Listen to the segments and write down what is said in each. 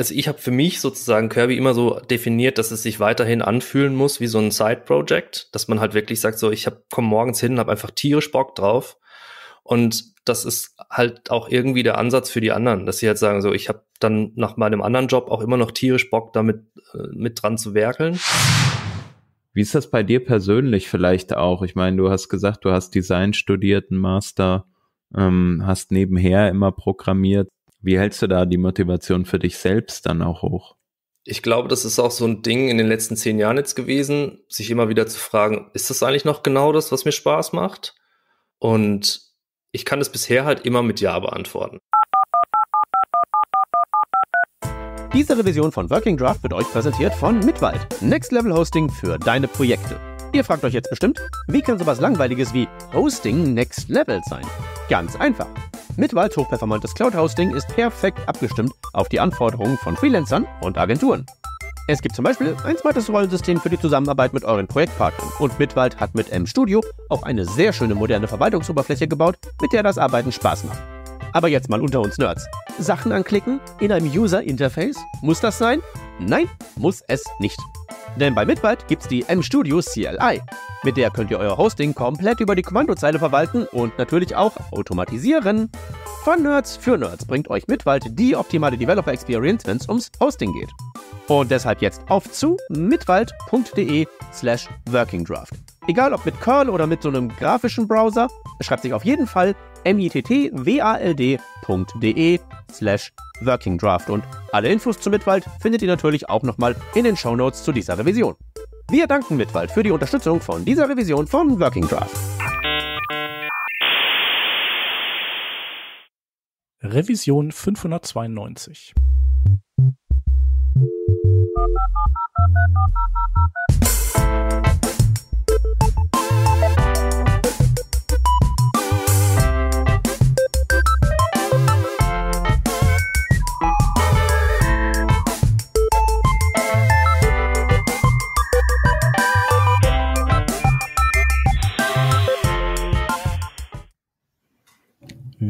also ich habe für mich sozusagen Kirby immer so definiert, dass es sich weiterhin anfühlen muss wie so ein Side-Project, dass man halt wirklich sagt, so ich komme morgens hin, habe einfach tierisch Bock drauf. Und das ist halt auch irgendwie der Ansatz für die anderen, dass sie halt sagen, so ich habe dann nach meinem anderen Job auch immer noch tierisch Bock, damit äh, mit dran zu werkeln. Wie ist das bei dir persönlich vielleicht auch? Ich meine, du hast gesagt, du hast Design studiert, einen Master, ähm, hast nebenher immer programmiert. Wie hältst du da die Motivation für dich selbst dann auch hoch? Ich glaube, das ist auch so ein Ding in den letzten zehn Jahren jetzt gewesen, sich immer wieder zu fragen, ist das eigentlich noch genau das, was mir Spaß macht? Und ich kann es bisher halt immer mit Ja beantworten. Diese Revision von Working Draft wird euch präsentiert von Mitwald, Next Level Hosting für deine Projekte. Ihr fragt euch jetzt bestimmt, wie kann sowas Langweiliges wie Hosting Next Level sein? Ganz einfach. Mit Walz hochperformantes Cloud-Hosting ist perfekt abgestimmt auf die Anforderungen von Freelancern und Agenturen. Es gibt zum Beispiel ein smartes Rollensystem für die Zusammenarbeit mit euren Projektpartnern und Mitwald hat mit MStudio auch eine sehr schöne moderne Verwaltungsoberfläche gebaut, mit der das Arbeiten Spaß macht. Aber jetzt mal unter uns Nerds. Sachen anklicken in einem User-Interface? Muss das sein? Nein, muss es nicht. Denn bei Mitbyte gibt's die MStudio CLI. Mit der könnt ihr euer Hosting komplett über die Kommandozeile verwalten und natürlich auch automatisieren. Von Nerds für Nerds bringt euch Mitwald die optimale Developer Experience, wenn es ums Hosting geht. Und deshalb jetzt auf zu mitwald.de slash workingdraft. Egal ob mit Curl oder mit so einem grafischen Browser, schreibt sich auf jeden Fall mittwald.de slash workingdraft und alle Infos zu Mittwald findet ihr natürlich auch nochmal in den Shownotes zu dieser Revision. Wir danken Mittwald für die Unterstützung von dieser Revision von Working Draft. Revision 592 Musik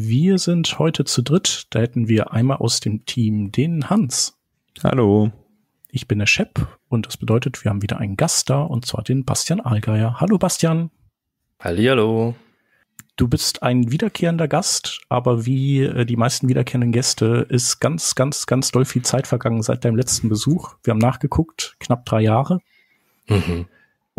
Wir sind heute zu dritt. Da hätten wir einmal aus dem Team den Hans. Hallo. Ich bin der Shep und das bedeutet, wir haben wieder einen Gast da und zwar den Bastian Allgeier. Hallo Bastian. Hallihallo. Du bist ein wiederkehrender Gast, aber wie äh, die meisten wiederkehrenden Gäste ist ganz, ganz, ganz doll viel Zeit vergangen seit deinem letzten Besuch. Wir haben nachgeguckt, knapp drei Jahre. Mhm.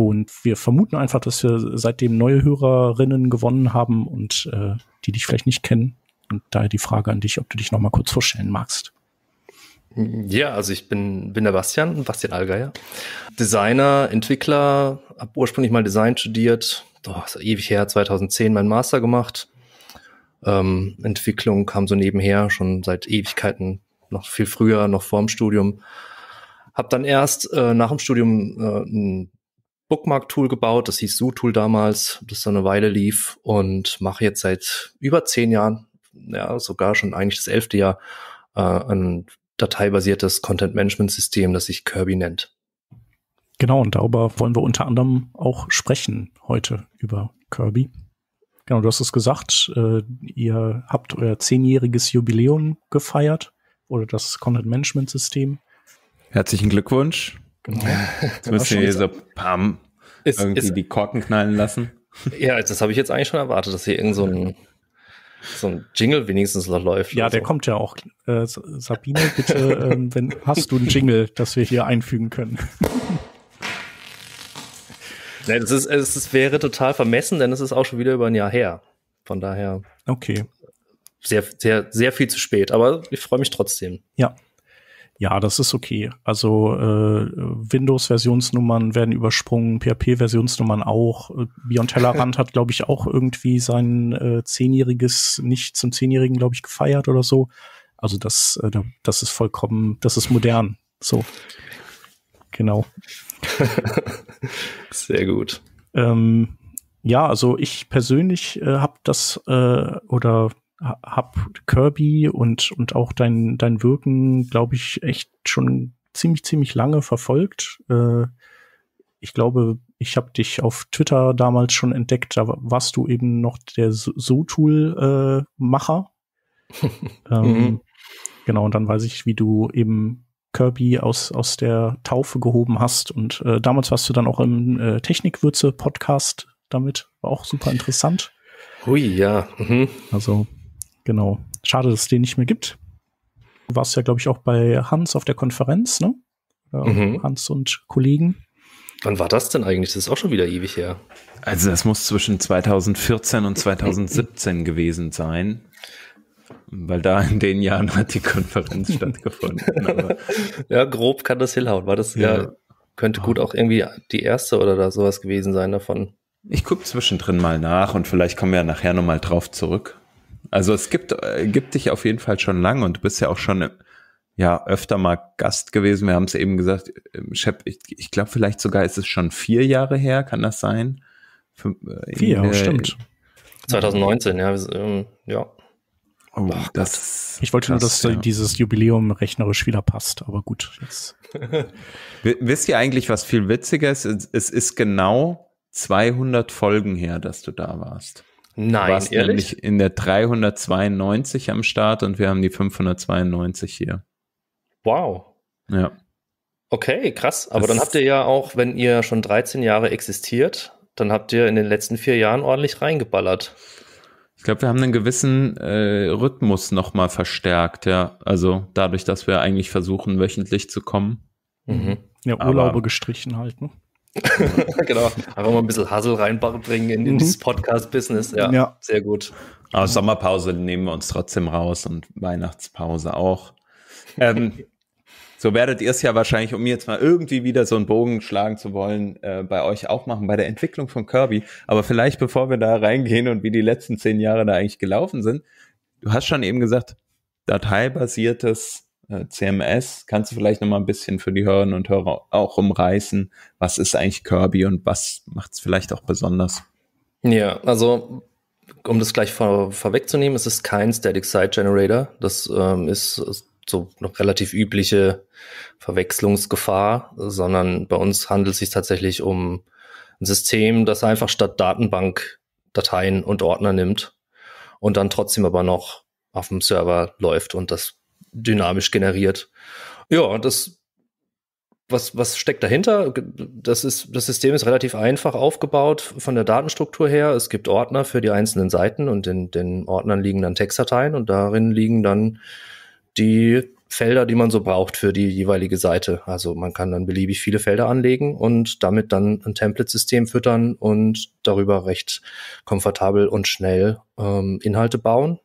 Und wir vermuten einfach, dass wir seitdem neue Hörerinnen gewonnen haben und äh, die dich vielleicht nicht kennen. Und daher die Frage an dich, ob du dich nochmal kurz vorstellen magst. Ja, also ich bin, bin der Bastian, Bastian Allgeier. Designer, Entwickler, habe ursprünglich mal Design studiert, doch, ist ewig her, 2010 meinen Master gemacht. Ähm, Entwicklung kam so nebenher, schon seit Ewigkeiten, noch viel früher, noch vorm Studium. Hab dann erst äh, nach dem Studium äh, Bookmark-Tool gebaut, das hieß ZooTool damals, das dann eine Weile lief und mache jetzt seit über zehn Jahren, ja sogar schon eigentlich das elfte Jahr, äh, ein dateibasiertes Content-Management-System, das sich Kirby nennt. Genau, und darüber wollen wir unter anderem auch sprechen heute über Kirby. Genau, du hast es gesagt, äh, ihr habt euer zehnjähriges Jubiläum gefeiert oder das Content-Management-System. Herzlichen Glückwunsch. Genau. Jetzt müsst ihr hier so Pam irgendwie ist, die Korken knallen lassen. Ja, das habe ich jetzt eigentlich schon erwartet, dass hier irgend so ein, so ein Jingle wenigstens noch läuft. Ja, der so. kommt ja auch. Äh, Sabine, bitte, ähm, wenn, hast du ein Jingle, das wir hier einfügen können? Nee, das, ist, es, das wäre total vermessen, denn es ist auch schon wieder über ein Jahr her. Von daher. Okay. Sehr, sehr, sehr viel zu spät, aber ich freue mich trotzdem. Ja. Ja, das ist okay. Also äh, Windows-Versionsnummern werden übersprungen, PHP-Versionsnummern auch. Äh, Beyond Tellerrand hat, glaube ich, auch irgendwie sein äh, zehnjähriges, nicht zum Zehnjährigen, glaube ich, gefeiert oder so. Also das, äh, das ist vollkommen, das ist modern. So. Genau. Sehr gut. Ähm, ja, also ich persönlich äh, habe das äh, oder hab Kirby und, und auch dein, dein Wirken, glaube ich, echt schon ziemlich, ziemlich lange verfolgt. Äh, ich glaube, ich habe dich auf Twitter damals schon entdeckt, da warst du eben noch der So-Tool-Macher. Äh, ähm, mhm. genau, und dann weiß ich, wie du eben Kirby aus, aus der Taufe gehoben hast. Und äh, damals warst du dann auch im äh, Technikwürze-Podcast damit, war auch super interessant. Hui, ja. Mhm. Also Genau. Schade, dass es den nicht mehr gibt. Du warst ja, glaube ich, auch bei Hans auf der Konferenz, ne? Mhm. Hans und Kollegen. Wann war das denn eigentlich? Das ist auch schon wieder ewig her. Also das muss zwischen 2014 und 2017 gewesen sein, weil da in den Jahren hat die Konferenz stattgefunden. ja, grob kann das hinhauen. War das ja, ja könnte gut auch irgendwie die erste oder da sowas gewesen sein davon. Ich gucke zwischendrin mal nach und vielleicht kommen wir ja nachher nochmal drauf zurück. Also es gibt, äh, gibt dich auf jeden Fall schon lange und du bist ja auch schon ja öfter mal Gast gewesen. Wir haben es eben gesagt, Chef, ähm, ich, ich glaube vielleicht sogar ist es schon vier Jahre her, kann das sein? Für, äh, vier, Jahre, stimmt. 2019, ja. Ähm, ja. Oh, das, ich wollte das, nur, dass ja. dieses Jubiläum rechnerisch wieder passt, aber gut. Jetzt. Wisst ihr eigentlich, was viel witziger ist? Es ist genau 200 Folgen her, dass du da warst. Nein, du warst ehrlich? nämlich in der 392 am Start und wir haben die 592 hier. Wow. Ja. Okay, krass. Aber das dann habt ihr ja auch, wenn ihr schon 13 Jahre existiert, dann habt ihr in den letzten vier Jahren ordentlich reingeballert. Ich glaube, wir haben einen gewissen äh, Rhythmus nochmal verstärkt, ja. Also dadurch, dass wir eigentlich versuchen, wöchentlich zu kommen. Mhm. Ja, Urlaube Aber, gestrichen halten. genau. Einfach mal ein bisschen Hassel reinbringen in, in mhm. dieses Podcast-Business. Ja, ja, sehr gut. Aber Sommerpause nehmen wir uns trotzdem raus und Weihnachtspause auch. Ähm, so werdet ihr es ja wahrscheinlich, um jetzt mal irgendwie wieder so einen Bogen schlagen zu wollen, äh, bei euch auch machen, bei der Entwicklung von Kirby. Aber vielleicht, bevor wir da reingehen und wie die letzten zehn Jahre da eigentlich gelaufen sind, du hast schon eben gesagt, dateibasiertes äh, CMS. Kannst du vielleicht noch mal ein bisschen für die Hörerinnen und Hörer auch umreißen? Was ist eigentlich Kirby und was macht es vielleicht auch besonders? Ja, also um das gleich vor, vorwegzunehmen, es ist kein Static Site Generator. Das ähm, ist so eine relativ übliche Verwechslungsgefahr, sondern bei uns handelt es sich tatsächlich um ein System, das einfach statt Datenbank Dateien und Ordner nimmt und dann trotzdem aber noch auf dem Server läuft und das dynamisch generiert. Ja, das was, was steckt dahinter? Das, ist, das System ist relativ einfach aufgebaut von der Datenstruktur her. Es gibt Ordner für die einzelnen Seiten und in den Ordnern liegen dann Textdateien und darin liegen dann die Felder, die man so braucht für die jeweilige Seite. Also man kann dann beliebig viele Felder anlegen und damit dann ein Template-System füttern und darüber recht komfortabel und schnell ähm, Inhalte bauen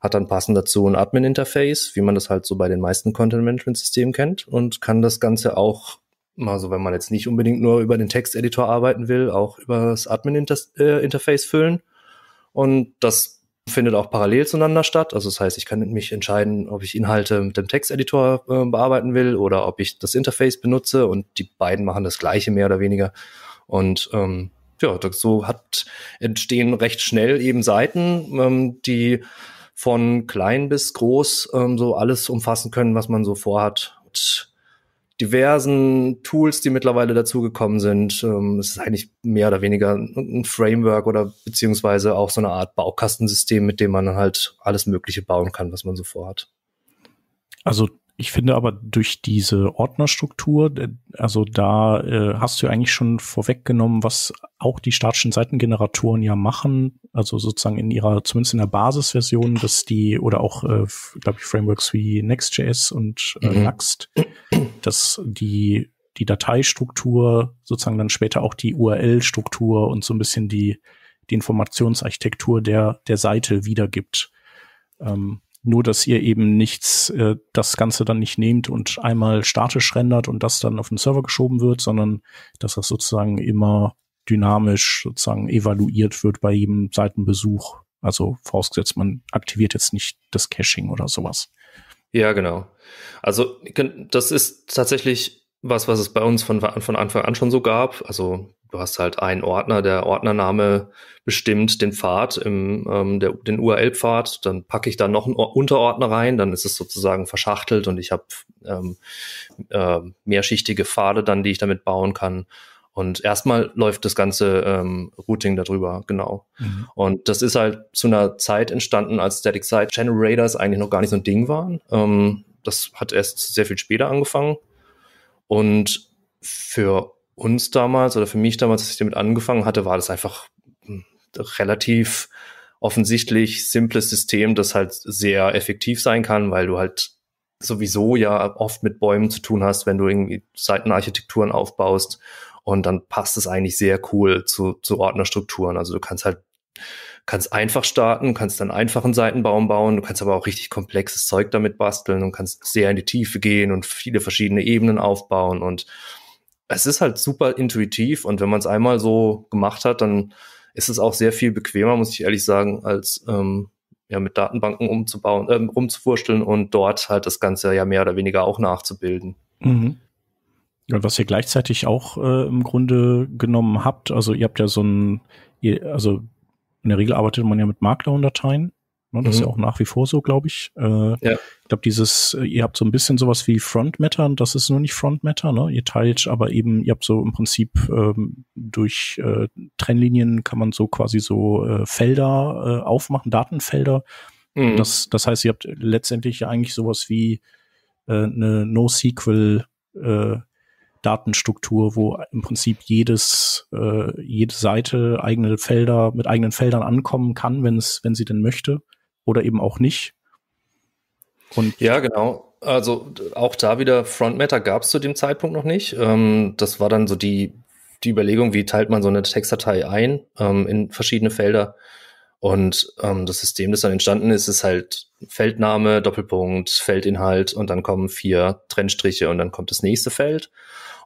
hat dann passend dazu ein Admin-Interface, wie man das halt so bei den meisten Content-Management-Systemen kennt und kann das Ganze auch also wenn man jetzt nicht unbedingt nur über den Texteditor arbeiten will, auch über das Admin-Interface äh, füllen. Und das findet auch parallel zueinander statt. Also das heißt, ich kann mich entscheiden, ob ich Inhalte mit dem Texteditor äh, bearbeiten will oder ob ich das Interface benutze. Und die beiden machen das gleiche mehr oder weniger. Und ähm, ja, so hat, entstehen recht schnell eben Seiten, ähm, die von klein bis groß ähm, so alles umfassen können, was man so vorhat. Mit diversen Tools, die mittlerweile dazugekommen sind. Ähm, es ist eigentlich mehr oder weniger ein Framework oder beziehungsweise auch so eine Art Baukastensystem, mit dem man halt alles Mögliche bauen kann, was man so vorhat. Also ich finde aber durch diese Ordnerstruktur, äh, also da äh, hast du eigentlich schon vorweggenommen, was auch die statischen Seitengeneratoren ja machen, also sozusagen in ihrer, zumindest in der Basisversion, dass die, oder auch, äh, glaube ich, Frameworks wie Next.js und äh, mhm. dass die, die Dateistruktur sozusagen dann später auch die URL-Struktur und so ein bisschen die, die Informationsarchitektur der, der Seite wiedergibt. Ähm, nur, dass ihr eben nichts, äh, das Ganze dann nicht nehmt und einmal statisch rendert und das dann auf den Server geschoben wird, sondern dass das sozusagen immer dynamisch sozusagen evaluiert wird bei jedem Seitenbesuch. Also vorausgesetzt, man aktiviert jetzt nicht das Caching oder sowas. Ja, genau. Also das ist tatsächlich was, was es bei uns von, von Anfang an schon so gab. Also du hast halt einen Ordner, der Ordnername bestimmt den Pfad, im, ähm, der, den URL-Pfad, dann packe ich da noch einen o Unterordner rein, dann ist es sozusagen verschachtelt und ich habe ähm, äh, mehrschichtige Pfade dann, die ich damit bauen kann. Und erstmal läuft das ganze ähm, Routing darüber, genau. Mhm. Und das ist halt zu einer Zeit entstanden, als Static Site Generators eigentlich noch gar nicht so ein Ding waren. Ähm, das hat erst sehr viel später angefangen. Und für uns damals oder für mich damals, als ich damit angefangen hatte, war das einfach hm, relativ offensichtlich simples System, das halt sehr effektiv sein kann, weil du halt sowieso ja oft mit Bäumen zu tun hast, wenn du irgendwie Seitenarchitekturen aufbaust und dann passt es eigentlich sehr cool zu, zu Ordnerstrukturen. Also du kannst halt kannst einfach starten, kannst dann einfachen Seitenbaum bauen, du kannst aber auch richtig komplexes Zeug damit basteln und kannst sehr in die Tiefe gehen und viele verschiedene Ebenen aufbauen und es ist halt super intuitiv und wenn man es einmal so gemacht hat, dann ist es auch sehr viel bequemer, muss ich ehrlich sagen, als ähm, ja mit Datenbanken umzubauen, ähm, rumzuwursteln und dort halt das Ganze ja mehr oder weniger auch nachzubilden. Mhm. Ja, was ihr gleichzeitig auch äh, im Grunde genommen habt, also ihr habt ja so ein, ihr, also in der Regel arbeitet man ja mit Markdown-Dateien Ne, das mhm. ist ja mhm. auch nach wie vor so, glaube ich. Äh, ja. Ich glaube, dieses, äh, ihr habt so ein bisschen sowas wie Front Matter, das ist nur nicht Front Matter, ne? Ihr teilt aber eben, ihr habt so im Prinzip ähm, durch äh, Trennlinien kann man so quasi so äh, Felder äh, aufmachen, Datenfelder. Mhm. Das, das heißt, ihr habt letztendlich ja eigentlich sowas wie äh, eine NoSQL äh, Datenstruktur, wo im Prinzip jedes, äh, jede Seite eigene Felder mit eigenen Feldern ankommen kann, wenn es, wenn sie denn möchte oder eben auch nicht. Und ja, genau. Also auch da wieder Front Matter gab es zu dem Zeitpunkt noch nicht. Ähm, das war dann so die, die Überlegung, wie teilt man so eine Textdatei ein ähm, in verschiedene Felder. Und ähm, das System, das dann entstanden ist, ist halt Feldname, Doppelpunkt, Feldinhalt und dann kommen vier Trennstriche und dann kommt das nächste Feld.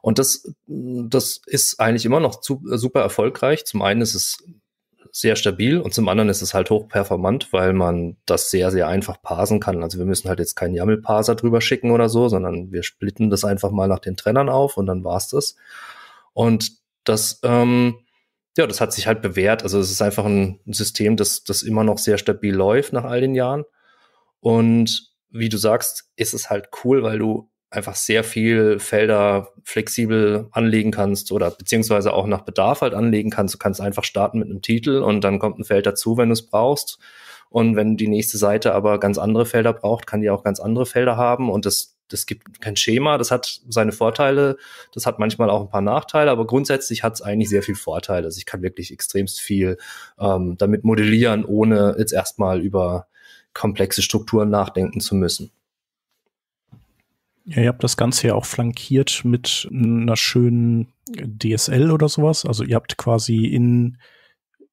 Und das, das ist eigentlich immer noch zu, äh, super erfolgreich. Zum einen ist es sehr stabil und zum anderen ist es halt hochperformant, weil man das sehr, sehr einfach parsen kann. Also wir müssen halt jetzt keinen YAML-Parser drüber schicken oder so, sondern wir splitten das einfach mal nach den Trennern auf und dann war's das. Und das, ähm, ja, das hat sich halt bewährt. Also es ist einfach ein System, das, das immer noch sehr stabil läuft nach all den Jahren. Und wie du sagst, ist es halt cool, weil du einfach sehr viel Felder flexibel anlegen kannst oder beziehungsweise auch nach Bedarf halt anlegen kannst. Du kannst einfach starten mit einem Titel und dann kommt ein Feld dazu, wenn du es brauchst. Und wenn die nächste Seite aber ganz andere Felder braucht, kann die auch ganz andere Felder haben und das das gibt kein Schema, das hat seine Vorteile, das hat manchmal auch ein paar Nachteile, aber grundsätzlich hat es eigentlich sehr viel Vorteile. Also ich kann wirklich extremst viel ähm, damit modellieren, ohne jetzt erstmal über komplexe Strukturen nachdenken zu müssen. Ja, ihr habt das Ganze ja auch flankiert mit einer schönen DSL oder sowas. Also ihr habt quasi in,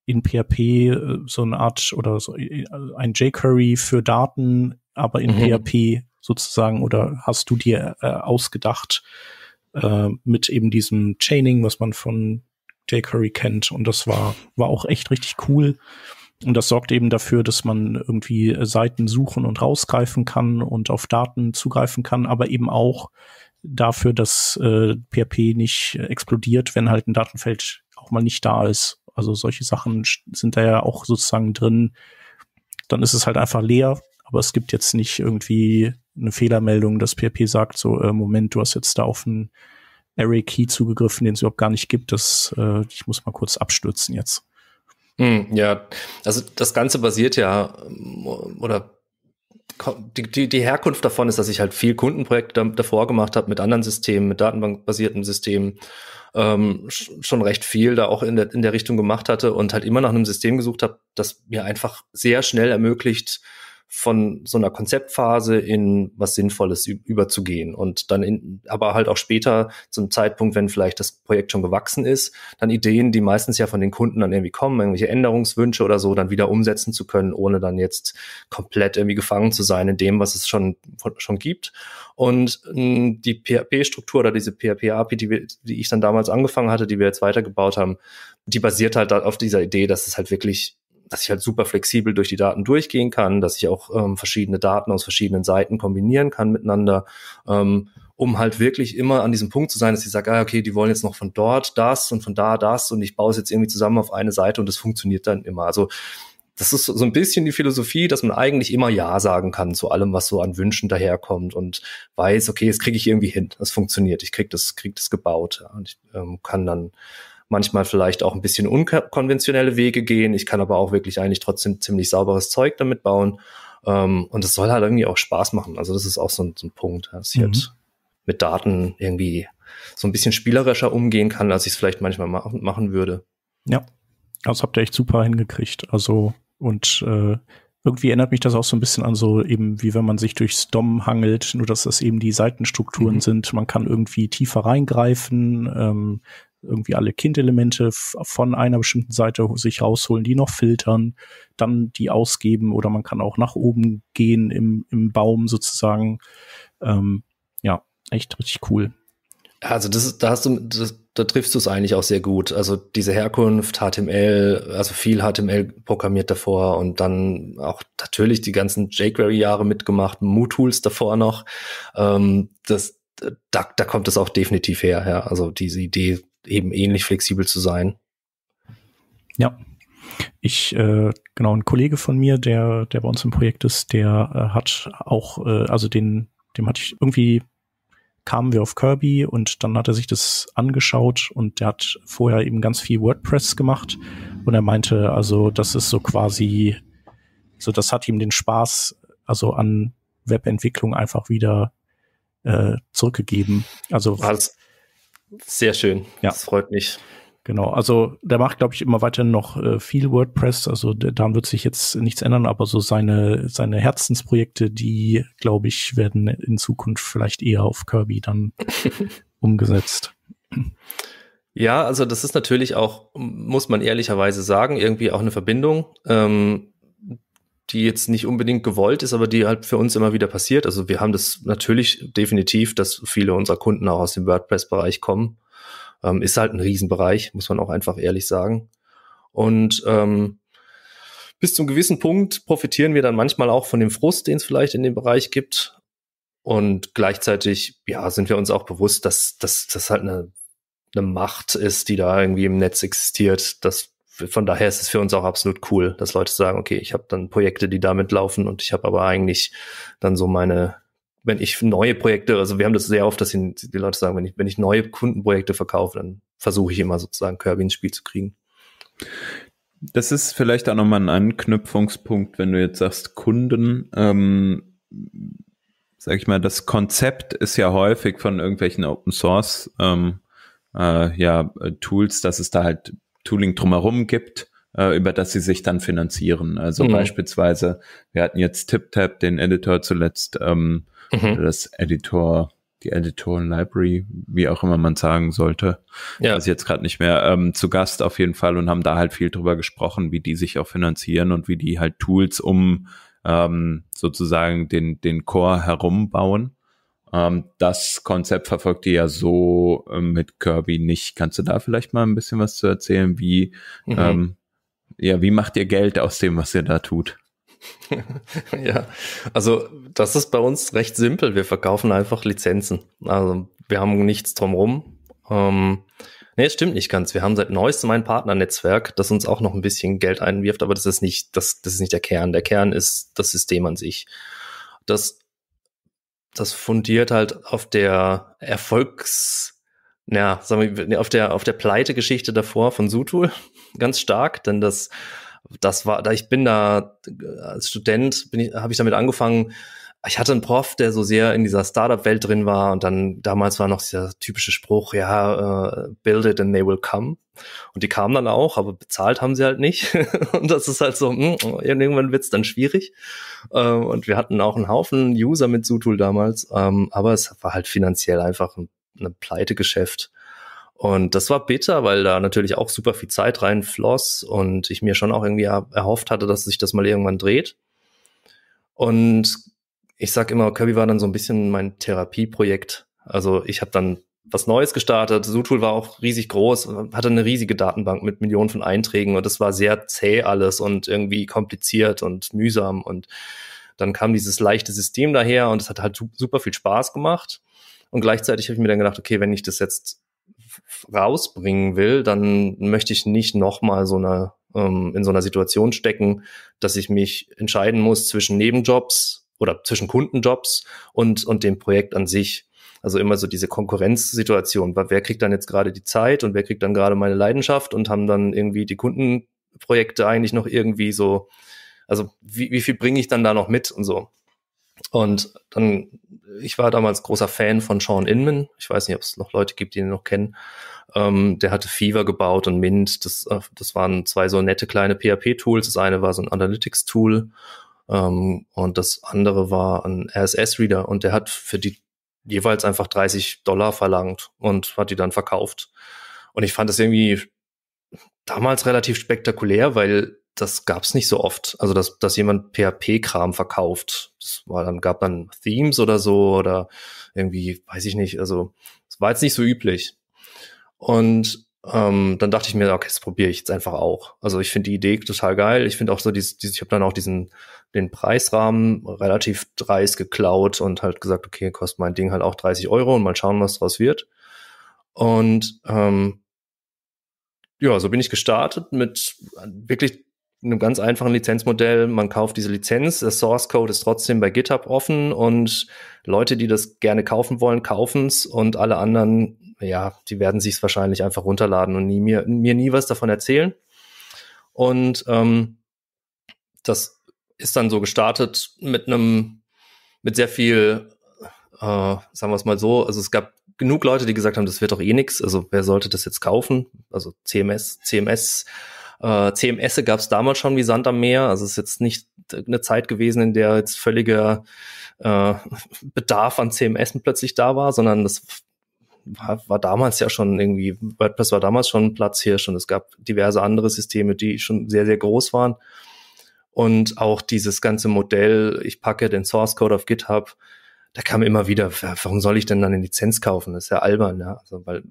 in PHP äh, so eine Art oder so äh, ein jQuery für Daten, aber in mhm. PHP sozusagen oder hast du dir äh, ausgedacht äh, mit eben diesem Chaining, was man von jQuery kennt und das war war auch echt richtig cool und das sorgt eben dafür, dass man irgendwie äh, Seiten suchen und rausgreifen kann und auf Daten zugreifen kann, aber eben auch dafür, dass äh, PHP nicht explodiert, wenn halt ein Datenfeld auch mal nicht da ist. Also solche Sachen sind da ja auch sozusagen drin. Dann ist es halt einfach leer, aber es gibt jetzt nicht irgendwie eine Fehlermeldung, dass PHP sagt, so, äh, Moment, du hast jetzt da auf einen Array Key zugegriffen, den es überhaupt gar nicht gibt. Das, äh, ich muss mal kurz abstürzen jetzt. Hm, ja, also das Ganze basiert ja oder die, die, die Herkunft davon ist, dass ich halt viel Kundenprojekte davor gemacht habe mit anderen Systemen, mit datenbankbasierten Systemen, ähm, schon recht viel da auch in der, in der Richtung gemacht hatte und halt immer nach einem System gesucht habe, das mir einfach sehr schnell ermöglicht, von so einer Konzeptphase in was Sinnvolles überzugehen und dann in, aber halt auch später zum Zeitpunkt, wenn vielleicht das Projekt schon gewachsen ist, dann Ideen, die meistens ja von den Kunden dann irgendwie kommen, irgendwelche Änderungswünsche oder so, dann wieder umsetzen zu können, ohne dann jetzt komplett irgendwie gefangen zu sein in dem, was es schon, schon gibt. Und hm, die PHP-Struktur oder diese PHP-API, die, wir, die ich dann damals angefangen hatte, die wir jetzt weitergebaut haben, die basiert halt auf dieser Idee, dass es halt wirklich dass ich halt super flexibel durch die Daten durchgehen kann, dass ich auch ähm, verschiedene Daten aus verschiedenen Seiten kombinieren kann miteinander, ähm, um halt wirklich immer an diesem Punkt zu sein, dass ich sage, ah, okay, die wollen jetzt noch von dort das und von da das und ich baue es jetzt irgendwie zusammen auf eine Seite und das funktioniert dann immer. Also das ist so ein bisschen die Philosophie, dass man eigentlich immer Ja sagen kann zu allem, was so an Wünschen daherkommt und weiß, okay, das kriege ich irgendwie hin, das funktioniert, ich kriege das, krieg das gebaut ja, und ich ähm, kann dann manchmal vielleicht auch ein bisschen unkonventionelle Wege gehen. Ich kann aber auch wirklich eigentlich trotzdem ziemlich sauberes Zeug damit bauen. Ähm, und es soll halt irgendwie auch Spaß machen. Also das ist auch so ein, so ein Punkt, dass ich halt mhm. halt mit Daten irgendwie so ein bisschen spielerischer umgehen kann, als ich es vielleicht manchmal ma machen würde. Ja, das habt ihr echt super hingekriegt. Also und äh, irgendwie erinnert mich das auch so ein bisschen an so eben, wie wenn man sich durchs DOM hangelt, nur dass das eben die Seitenstrukturen mhm. sind. Man kann irgendwie tiefer reingreifen. Ähm, irgendwie alle Kindelemente von einer bestimmten Seite sich rausholen, die noch filtern, dann die ausgeben oder man kann auch nach oben gehen im, im Baum sozusagen. Ähm, ja, echt richtig cool. Also das ist, da hast du, das, da triffst du es eigentlich auch sehr gut. Also diese Herkunft, HTML, also viel HTML programmiert davor und dann auch natürlich die ganzen jQuery-Jahre mitgemacht, MooTools davor noch. Ähm, das, da, da kommt es auch definitiv her. Ja. Also diese Idee eben ähnlich flexibel zu sein. Ja. Ich, äh, genau, ein Kollege von mir, der, der bei uns im Projekt ist, der äh, hat auch, äh, also den, dem hatte ich irgendwie, kamen wir auf Kirby und dann hat er sich das angeschaut und der hat vorher eben ganz viel WordPress gemacht und er meinte, also das ist so quasi, so das hat ihm den Spaß, also an Webentwicklung einfach wieder äh, zurückgegeben. Also war sehr schön. Ja. Das freut mich. Genau, also der macht, glaube ich, immer weiterhin noch äh, viel WordPress. Also da wird sich jetzt nichts ändern, aber so seine, seine Herzensprojekte, die, glaube ich, werden in Zukunft vielleicht eher auf Kirby dann umgesetzt. Ja, also das ist natürlich auch, muss man ehrlicherweise sagen, irgendwie auch eine Verbindung. Ähm, die jetzt nicht unbedingt gewollt ist, aber die halt für uns immer wieder passiert. Also wir haben das natürlich definitiv, dass viele unserer Kunden auch aus dem WordPress-Bereich kommen. Ähm, ist halt ein Riesenbereich, muss man auch einfach ehrlich sagen. Und ähm, bis zum gewissen Punkt profitieren wir dann manchmal auch von dem Frust, den es vielleicht in dem Bereich gibt. Und gleichzeitig, ja, sind wir uns auch bewusst, dass das halt eine, eine Macht ist, die da irgendwie im Netz existiert, dass von daher ist es für uns auch absolut cool, dass Leute sagen, okay, ich habe dann Projekte, die damit laufen und ich habe aber eigentlich dann so meine, wenn ich neue Projekte, also wir haben das sehr oft, dass die, Leute sagen, wenn ich, wenn ich neue Kundenprojekte verkaufe, dann versuche ich immer sozusagen Kirby ins Spiel zu kriegen. Das ist vielleicht auch nochmal ein Anknüpfungspunkt, wenn du jetzt sagst Kunden. Ähm, sag ich mal, das Konzept ist ja häufig von irgendwelchen Open Source ähm, äh, ja, Tools, dass es da halt Tooling drumherum gibt, äh, über das sie sich dann finanzieren. Also mhm. beispielsweise, wir hatten jetzt TipTap, den Editor zuletzt, ähm, mhm. das Editor, die Editoren Library, wie auch immer man sagen sollte, ja. ist jetzt gerade nicht mehr ähm, zu Gast auf jeden Fall und haben da halt viel drüber gesprochen, wie die sich auch finanzieren und wie die halt Tools um ähm, sozusagen den den Core herumbauen. Ähm, das Konzept verfolgt ihr ja so äh, mit Kirby nicht. Kannst du da vielleicht mal ein bisschen was zu erzählen, wie, mhm. ähm, ja, wie macht ihr Geld aus dem, was ihr da tut? ja, also das ist bei uns recht simpel. Wir verkaufen einfach Lizenzen. Also wir haben nichts drumrum. Ähm, nee, stimmt nicht ganz. Wir haben seit neuestem ein Partnernetzwerk, das uns auch noch ein bisschen Geld einwirft, aber das ist nicht, das, das ist nicht der Kern. Der Kern ist das System an sich. Das das fundiert halt auf der Erfolgs ja, sagen wir, auf der, auf der Pleite-Geschichte davor von Sutul ganz stark, denn das, das war, da ich bin da äh, als Student, bin ich, habe ich damit angefangen, ich hatte einen Prof, der so sehr in dieser Startup-Welt drin war und dann damals war noch dieser typische Spruch, ja, uh, build it and they will come. Und die kamen dann auch, aber bezahlt haben sie halt nicht. und das ist halt so, mh, hm, irgendwann wird's dann schwierig. Uh, und wir hatten auch einen Haufen User mit Sutool damals, um, ähm, aber es war halt finanziell einfach ein, ein Pleitegeschäft. Und das war bitter, weil da natürlich auch super viel Zeit reinfloss und ich mir schon auch irgendwie erhofft hatte, dass sich das mal irgendwann dreht. Und ich sag immer, Kirby war dann so ein bisschen mein Therapieprojekt. Also ich habe dann was Neues gestartet. Zootool war auch riesig groß, hatte eine riesige Datenbank mit Millionen von Einträgen und es war sehr zäh alles und irgendwie kompliziert und mühsam und dann kam dieses leichte System daher und es hat halt super viel Spaß gemacht. Und gleichzeitig habe ich mir dann gedacht, okay, wenn ich das jetzt rausbringen will, dann möchte ich nicht nochmal so eine ähm, in so einer Situation stecken, dass ich mich entscheiden muss zwischen Nebenjobs oder zwischen Kundenjobs und, und dem Projekt an sich. Also immer so diese Konkurrenzsituation. Wer kriegt dann jetzt gerade die Zeit und wer kriegt dann gerade meine Leidenschaft und haben dann irgendwie die Kundenprojekte eigentlich noch irgendwie so, also wie, wie viel bringe ich dann da noch mit und so. Und dann, ich war damals großer Fan von Sean Inman. Ich weiß nicht, ob es noch Leute gibt, die ihn noch kennen. Ähm, der hatte Fever gebaut und Mint. Das, äh, das waren zwei so nette kleine PHP-Tools. Das eine war so ein Analytics-Tool ähm, und das andere war ein RSS-Reader und der hat für die jeweils einfach 30 Dollar verlangt und hat die dann verkauft. Und ich fand das irgendwie damals relativ spektakulär, weil das gab's nicht so oft. Also, dass, dass jemand PHP-Kram verkauft. Das war dann, gab dann Themes oder so oder irgendwie, weiß ich nicht. Also, es war jetzt nicht so üblich. Und ähm, dann dachte ich mir, okay, das probiere ich jetzt einfach auch. Also ich finde die Idee total geil. Ich finde auch so dieses, dieses ich habe dann auch diesen den Preisrahmen relativ dreist geklaut und halt gesagt, okay, kostet mein Ding halt auch 30 Euro und mal schauen, was draus wird. Und ähm, ja, so bin ich gestartet mit wirklich einem ganz einfachen Lizenzmodell. Man kauft diese Lizenz, der Source Code ist trotzdem bei GitHub offen und Leute, die das gerne kaufen wollen, kaufen es und alle anderen ja, die werden sich es wahrscheinlich einfach runterladen und nie, mir, mir nie was davon erzählen. Und ähm, das ist dann so gestartet mit einem, mit sehr viel, äh, sagen wir es mal so, also es gab genug Leute, die gesagt haben, das wird doch eh nix, also wer sollte das jetzt kaufen? Also CMS, CMS, äh, CMS gab es damals schon wie Sand am Meer, also es ist jetzt nicht eine Zeit gewesen, in der jetzt völliger äh, Bedarf an CMS plötzlich da war, sondern das war, war damals ja schon irgendwie, WordPress war damals schon ein Platz hier schon. es gab diverse andere Systeme, die schon sehr, sehr groß waren. Und auch dieses ganze Modell, ich packe den Source Code auf GitHub, da kam immer wieder, warum soll ich denn dann eine Lizenz kaufen? Das ist ja albern, ja. Also, weil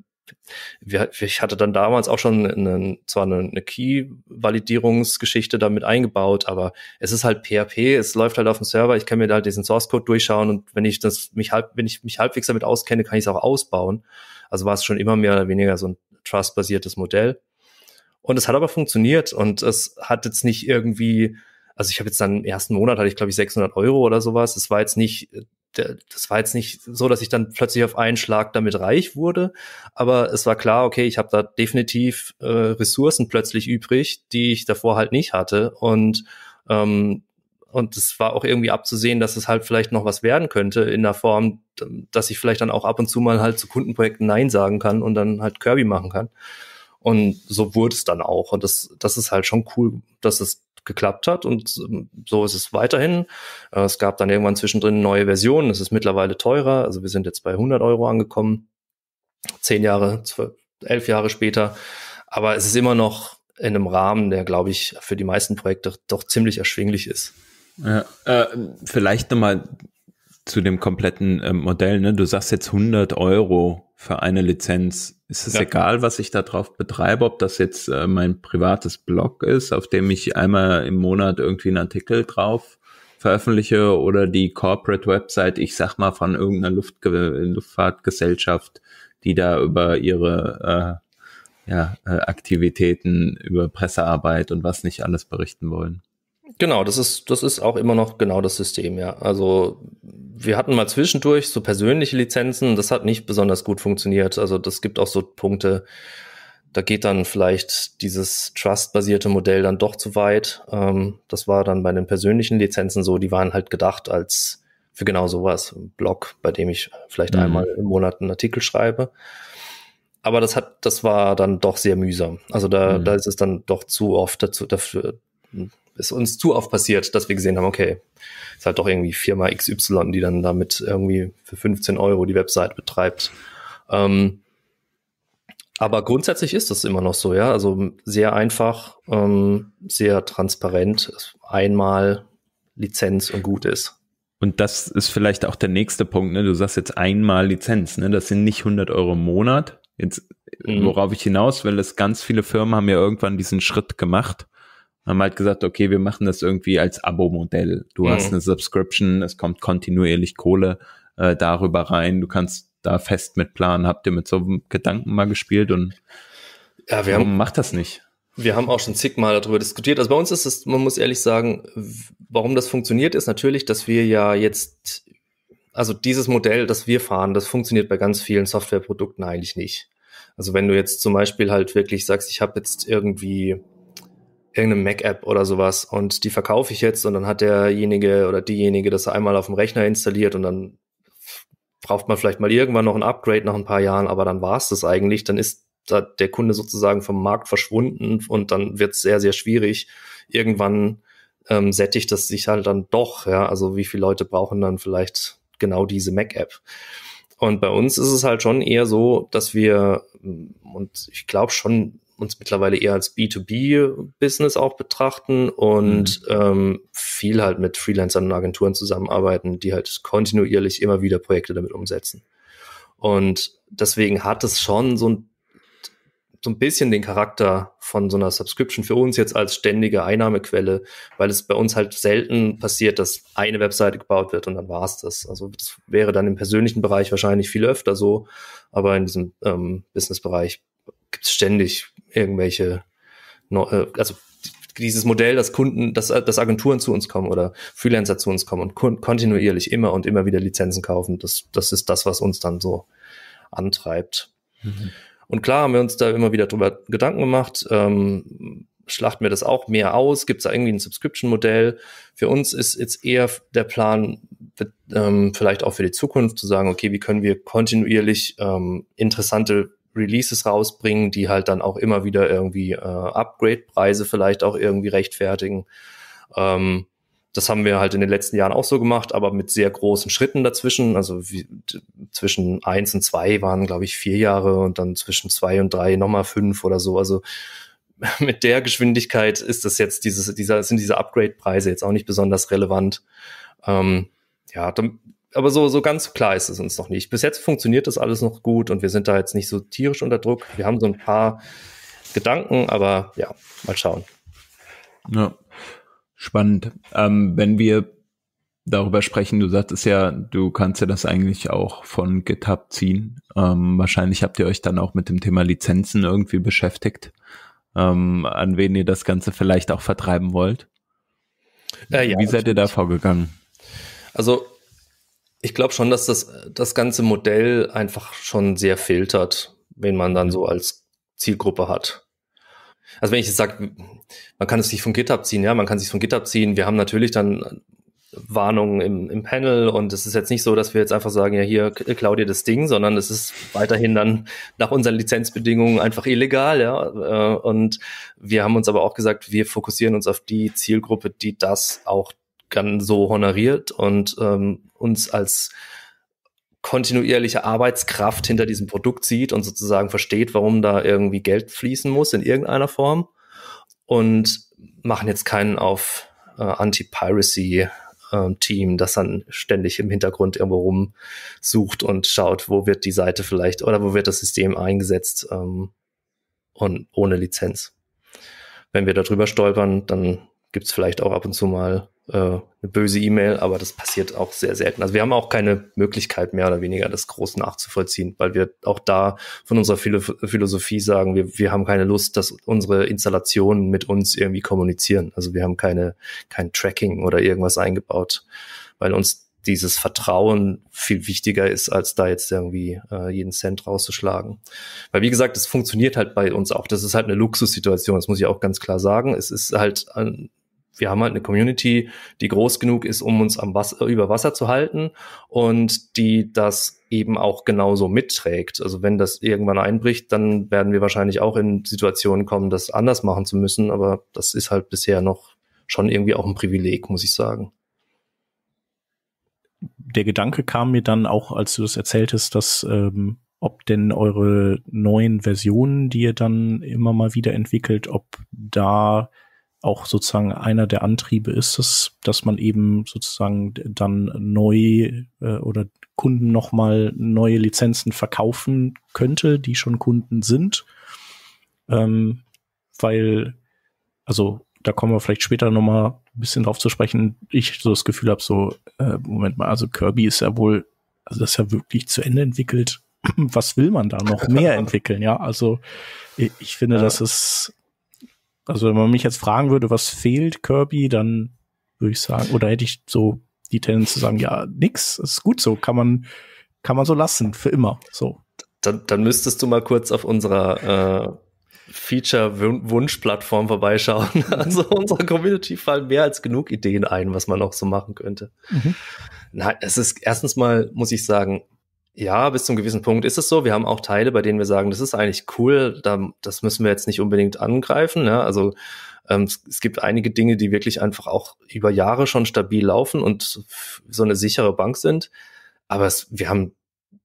wir, ich hatte dann damals auch schon einen, zwar eine, eine Key-Validierungsgeschichte damit eingebaut, aber es ist halt PHP, es läuft halt auf dem Server, ich kann mir da halt diesen Source-Code durchschauen und wenn ich das mich halb, wenn ich mich halbwegs damit auskenne, kann ich es auch ausbauen. Also war es schon immer mehr oder weniger so ein Trust-basiertes Modell. Und es hat aber funktioniert und es hat jetzt nicht irgendwie also ich habe jetzt dann im ersten Monat hatte ich glaube ich 600 Euro oder sowas. Das war jetzt nicht, äh, das war jetzt nicht so, dass ich dann plötzlich auf einen Schlag damit reich wurde, aber es war klar, okay, ich habe da definitiv äh, Ressourcen plötzlich übrig, die ich davor halt nicht hatte und ähm, und es war auch irgendwie abzusehen, dass es halt vielleicht noch was werden könnte in der Form, dass ich vielleicht dann auch ab und zu mal halt zu Kundenprojekten Nein sagen kann und dann halt Kirby machen kann. Und so wurde es dann auch. Und das, das ist halt schon cool, dass es geklappt hat und ähm, so ist es weiterhin. Äh, es gab dann irgendwann zwischendrin neue Versionen, es ist mittlerweile teurer, also wir sind jetzt bei 100 Euro angekommen, zehn Jahre, zwölf, elf Jahre später, aber es ist immer noch in einem Rahmen, der, glaube ich, für die meisten Projekte doch ziemlich erschwinglich ist. Ja, äh, vielleicht nochmal zu dem kompletten äh, Modell, ne? du sagst jetzt 100 Euro für eine Lizenz ist es ja. egal, was ich da drauf betreibe, ob das jetzt äh, mein privates Blog ist, auf dem ich einmal im Monat irgendwie einen Artikel drauf veröffentliche oder die Corporate Website, ich sag mal von irgendeiner Luftge Luftfahrtgesellschaft, die da über ihre äh, ja, äh, Aktivitäten, über Pressearbeit und was nicht alles berichten wollen. Genau, das ist, das ist auch immer noch genau das System, ja. Also wir hatten mal zwischendurch so persönliche Lizenzen, das hat nicht besonders gut funktioniert. Also das gibt auch so Punkte, da geht dann vielleicht dieses Trust-basierte Modell dann doch zu weit. Ähm, das war dann bei den persönlichen Lizenzen so, die waren halt gedacht als für genau sowas, ein Blog, bei dem ich vielleicht mhm. einmal im Monat einen Artikel schreibe. Aber das hat, das war dann doch sehr mühsam. Also da, mhm. da ist es dann doch zu oft dazu, dafür, ist uns zu oft passiert, dass wir gesehen haben, okay, ist halt doch irgendwie Firma XY, die dann damit irgendwie für 15 Euro die Website betreibt. Ähm, aber grundsätzlich ist das immer noch so, ja. Also sehr einfach, ähm, sehr transparent, einmal Lizenz und gut ist. Und das ist vielleicht auch der nächste Punkt, ne? Du sagst jetzt einmal Lizenz, ne? Das sind nicht 100 Euro im Monat. Jetzt, mhm. worauf ich hinaus will, ist, ganz viele Firmen haben ja irgendwann diesen Schritt gemacht haben halt gesagt, okay, wir machen das irgendwie als Abo-Modell. Du mhm. hast eine Subscription, es kommt kontinuierlich Kohle äh, darüber rein, du kannst da fest mit planen. Habt ihr mit so einem Gedanken mal gespielt und ja, wir warum haben, macht das nicht? Wir haben auch schon zigmal darüber diskutiert. Also bei uns ist es, man muss ehrlich sagen, warum das funktioniert, ist natürlich, dass wir ja jetzt, also dieses Modell, das wir fahren, das funktioniert bei ganz vielen Softwareprodukten eigentlich nicht. Also wenn du jetzt zum Beispiel halt wirklich sagst, ich habe jetzt irgendwie irgendeine Mac-App oder sowas und die verkaufe ich jetzt und dann hat derjenige oder diejenige das einmal auf dem Rechner installiert und dann braucht man vielleicht mal irgendwann noch ein Upgrade nach ein paar Jahren, aber dann war es das eigentlich, dann ist da der Kunde sozusagen vom Markt verschwunden und dann wird es sehr, sehr schwierig. Irgendwann ähm, sättigt das sich halt dann doch, ja, also wie viele Leute brauchen dann vielleicht genau diese Mac-App. Und bei uns ist es halt schon eher so, dass wir, und ich glaube schon uns mittlerweile eher als B2B-Business auch betrachten und mhm. ähm, viel halt mit Freelancern und Agenturen zusammenarbeiten, die halt kontinuierlich immer wieder Projekte damit umsetzen. Und deswegen hat es schon so ein, so ein bisschen den Charakter von so einer Subscription für uns jetzt als ständige Einnahmequelle, weil es bei uns halt selten passiert, dass eine Webseite gebaut wird und dann war es das. Also das wäre dann im persönlichen Bereich wahrscheinlich viel öfter so, aber in diesem ähm, Business-Bereich gibt es ständig irgendwelche, äh, also dieses Modell, dass Kunden, dass, äh, dass Agenturen zu uns kommen oder Freelancer zu uns kommen und kontinuierlich immer und immer wieder Lizenzen kaufen, das, das ist das, was uns dann so antreibt. Mhm. Und klar haben wir uns da immer wieder drüber Gedanken gemacht, ähm, schlachten wir das auch mehr aus, gibt es da irgendwie ein Subscription-Modell? Für uns ist jetzt eher der Plan, ähm, vielleicht auch für die Zukunft zu sagen, okay, wie können wir kontinuierlich ähm, interessante Releases rausbringen, die halt dann auch immer wieder irgendwie äh, Upgrade-Preise vielleicht auch irgendwie rechtfertigen. Ähm, das haben wir halt in den letzten Jahren auch so gemacht, aber mit sehr großen Schritten dazwischen. Also wie, zwischen eins und zwei waren, glaube ich, vier Jahre und dann zwischen zwei und drei nochmal fünf oder so. Also mit der Geschwindigkeit ist das jetzt dieses, dieser, sind diese Upgrade-Preise jetzt auch nicht besonders relevant. Ähm, ja, dann, aber so, so ganz klar ist es uns noch nicht. Bis jetzt funktioniert das alles noch gut und wir sind da jetzt nicht so tierisch unter Druck. Wir haben so ein paar Gedanken, aber ja, mal schauen. Ja, spannend. Ähm, wenn wir darüber sprechen, du sagtest ja, du kannst ja das eigentlich auch von GitHub ziehen. Ähm, wahrscheinlich habt ihr euch dann auch mit dem Thema Lizenzen irgendwie beschäftigt, ähm, an wen ihr das Ganze vielleicht auch vertreiben wollt. Äh, ja, Wie seid ihr da vorgegangen? Also ich glaube schon, dass das, das ganze Modell einfach schon sehr filtert, wenn man dann so als Zielgruppe hat. Also wenn ich jetzt sage, man kann es sich von GitHub ziehen, ja, man kann es sich von GitHub ziehen. Wir haben natürlich dann äh, Warnungen im, im Panel und es ist jetzt nicht so, dass wir jetzt einfach sagen, ja, hier klau dir das Ding, sondern es ist weiterhin dann nach unseren Lizenzbedingungen einfach illegal, ja. Äh, und wir haben uns aber auch gesagt, wir fokussieren uns auf die Zielgruppe, die das auch kann so honoriert und ähm, uns als kontinuierliche Arbeitskraft hinter diesem Produkt sieht und sozusagen versteht, warum da irgendwie Geld fließen muss in irgendeiner Form und machen jetzt keinen auf äh, Anti-Piracy-Team, ähm, das dann ständig im Hintergrund irgendwo rumsucht und schaut, wo wird die Seite vielleicht oder wo wird das System eingesetzt ähm, und ohne Lizenz. Wenn wir darüber stolpern, dann gibt es vielleicht auch ab und zu mal äh, eine böse E-Mail, aber das passiert auch sehr selten. Also wir haben auch keine Möglichkeit mehr oder weniger, das groß nachzuvollziehen, weil wir auch da von unserer Philosophie sagen, wir, wir haben keine Lust, dass unsere Installationen mit uns irgendwie kommunizieren. Also wir haben keine, kein Tracking oder irgendwas eingebaut, weil uns dieses Vertrauen viel wichtiger ist, als da jetzt irgendwie äh, jeden Cent rauszuschlagen. Weil wie gesagt, das funktioniert halt bei uns auch. Das ist halt eine Luxussituation, das muss ich auch ganz klar sagen. Es ist halt ein, wir haben halt eine Community, die groß genug ist, um uns am Wasser, über Wasser zu halten und die das eben auch genauso mitträgt. Also wenn das irgendwann einbricht, dann werden wir wahrscheinlich auch in Situationen kommen, das anders machen zu müssen. Aber das ist halt bisher noch schon irgendwie auch ein Privileg, muss ich sagen. Der Gedanke kam mir dann auch, als du das erzähltest, dass ähm, ob denn eure neuen Versionen, die ihr dann immer mal wieder entwickelt, ob da auch sozusagen einer der Antriebe ist es, dass man eben sozusagen dann neu äh, oder Kunden nochmal neue Lizenzen verkaufen könnte, die schon Kunden sind. Ähm, weil, also da kommen wir vielleicht später nochmal ein bisschen drauf zu sprechen. Ich so das Gefühl habe, so, äh, Moment mal, also Kirby ist ja wohl, also das ist ja wirklich zu Ende entwickelt. Was will man da noch mehr entwickeln? Ja, also ich, ich finde, ja. das ist also wenn man mich jetzt fragen würde, was fehlt Kirby, dann würde ich sagen, oder hätte ich so die Tendenz zu sagen, ja, nix, ist gut so, kann man, kann man so lassen, für immer, so. Dann, dann müsstest du mal kurz auf unserer äh, Feature-Wunsch-Plattform vorbeischauen. Also unsere Community fallen mehr als genug Ideen ein, was man auch so machen könnte. Mhm. Nein, es ist erstens mal, muss ich sagen, ja, bis zum gewissen Punkt ist es so. Wir haben auch Teile, bei denen wir sagen, das ist eigentlich cool, da, das müssen wir jetzt nicht unbedingt angreifen. Ne? Also ähm, es, es, gibt einige Dinge, die wirklich einfach auch über Jahre schon stabil laufen und so eine sichere Bank sind. Aber es, wir haben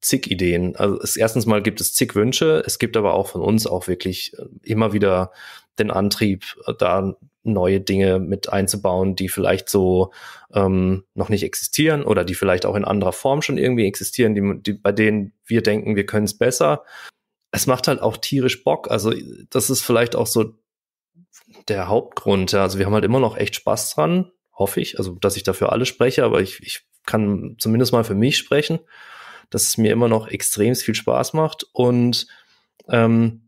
zig Ideen. Also es, erstens mal gibt es zig Wünsche, es gibt aber auch von uns auch wirklich äh, immer wieder den Antrieb, äh, da neue Dinge mit einzubauen, die vielleicht so ähm, noch nicht existieren oder die vielleicht auch in anderer Form schon irgendwie existieren, die, die bei denen wir denken, wir können es besser. Es macht halt auch tierisch Bock. Also das ist vielleicht auch so der Hauptgrund. Ja. Also wir haben halt immer noch echt Spaß dran, hoffe ich. Also dass ich dafür alle spreche, aber ich, ich kann zumindest mal für mich sprechen, dass es mir immer noch extrem viel Spaß macht und ähm,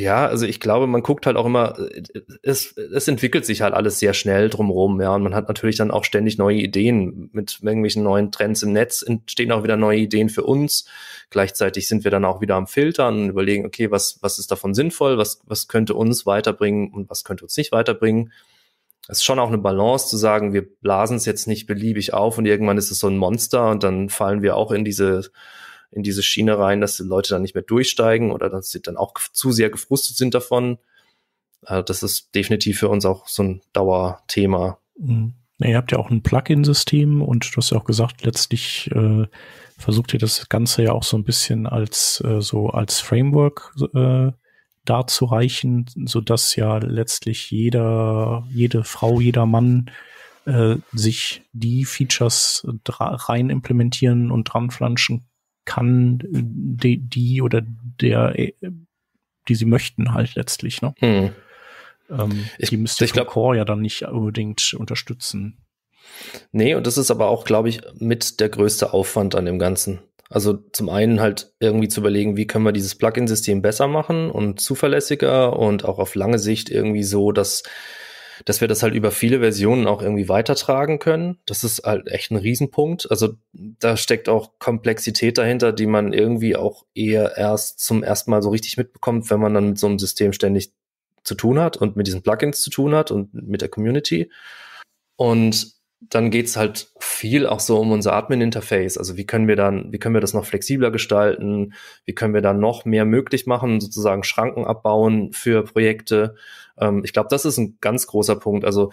ja, also ich glaube, man guckt halt auch immer, äh, es, es entwickelt sich halt alles sehr schnell drumherum, ja. Und man hat natürlich dann auch ständig neue Ideen mit irgendwelchen neuen Trends im Netz, entstehen auch wieder neue Ideen für uns. Gleichzeitig sind wir dann auch wieder am Filtern und überlegen, okay, was, was ist davon sinnvoll, was, was könnte uns weiterbringen und was könnte uns nicht weiterbringen. Es ist schon auch eine Balance zu sagen, wir blasen es jetzt nicht beliebig auf und irgendwann ist es so ein Monster und dann fallen wir auch in diese in diese Schiene rein, dass die Leute dann nicht mehr durchsteigen oder dass sie dann auch zu sehr gefrustet sind davon. Also das ist definitiv für uns auch so ein Dauerthema. Mhm. Ihr habt ja auch ein Plugin-System und du hast ja auch gesagt, letztlich äh, versucht ihr das Ganze ja auch so ein bisschen als äh, so als Framework äh, darzureichen, sodass ja letztlich jeder, jede Frau, jeder Mann äh, sich die Features rein implementieren und dran flanschen kann, die, die oder der, äh, die sie möchten halt letztlich. Ne? Hm. Ähm, ich, die müsste ich glaub, Core ja dann nicht unbedingt unterstützen. Nee, und das ist aber auch, glaube ich, mit der größte Aufwand an dem Ganzen. Also zum einen halt irgendwie zu überlegen, wie können wir dieses Plugin-System besser machen und zuverlässiger und auch auf lange Sicht irgendwie so, dass dass wir das halt über viele Versionen auch irgendwie weitertragen können. Das ist halt echt ein Riesenpunkt. Also da steckt auch Komplexität dahinter, die man irgendwie auch eher erst zum ersten Mal so richtig mitbekommt, wenn man dann mit so einem System ständig zu tun hat und mit diesen Plugins zu tun hat und mit der Community. Und dann geht es halt viel auch so um unser Admin-Interface. Also wie können wir dann, wie können wir das noch flexibler gestalten? Wie können wir da noch mehr möglich machen, sozusagen Schranken abbauen für Projekte? Ähm, ich glaube, das ist ein ganz großer Punkt. Also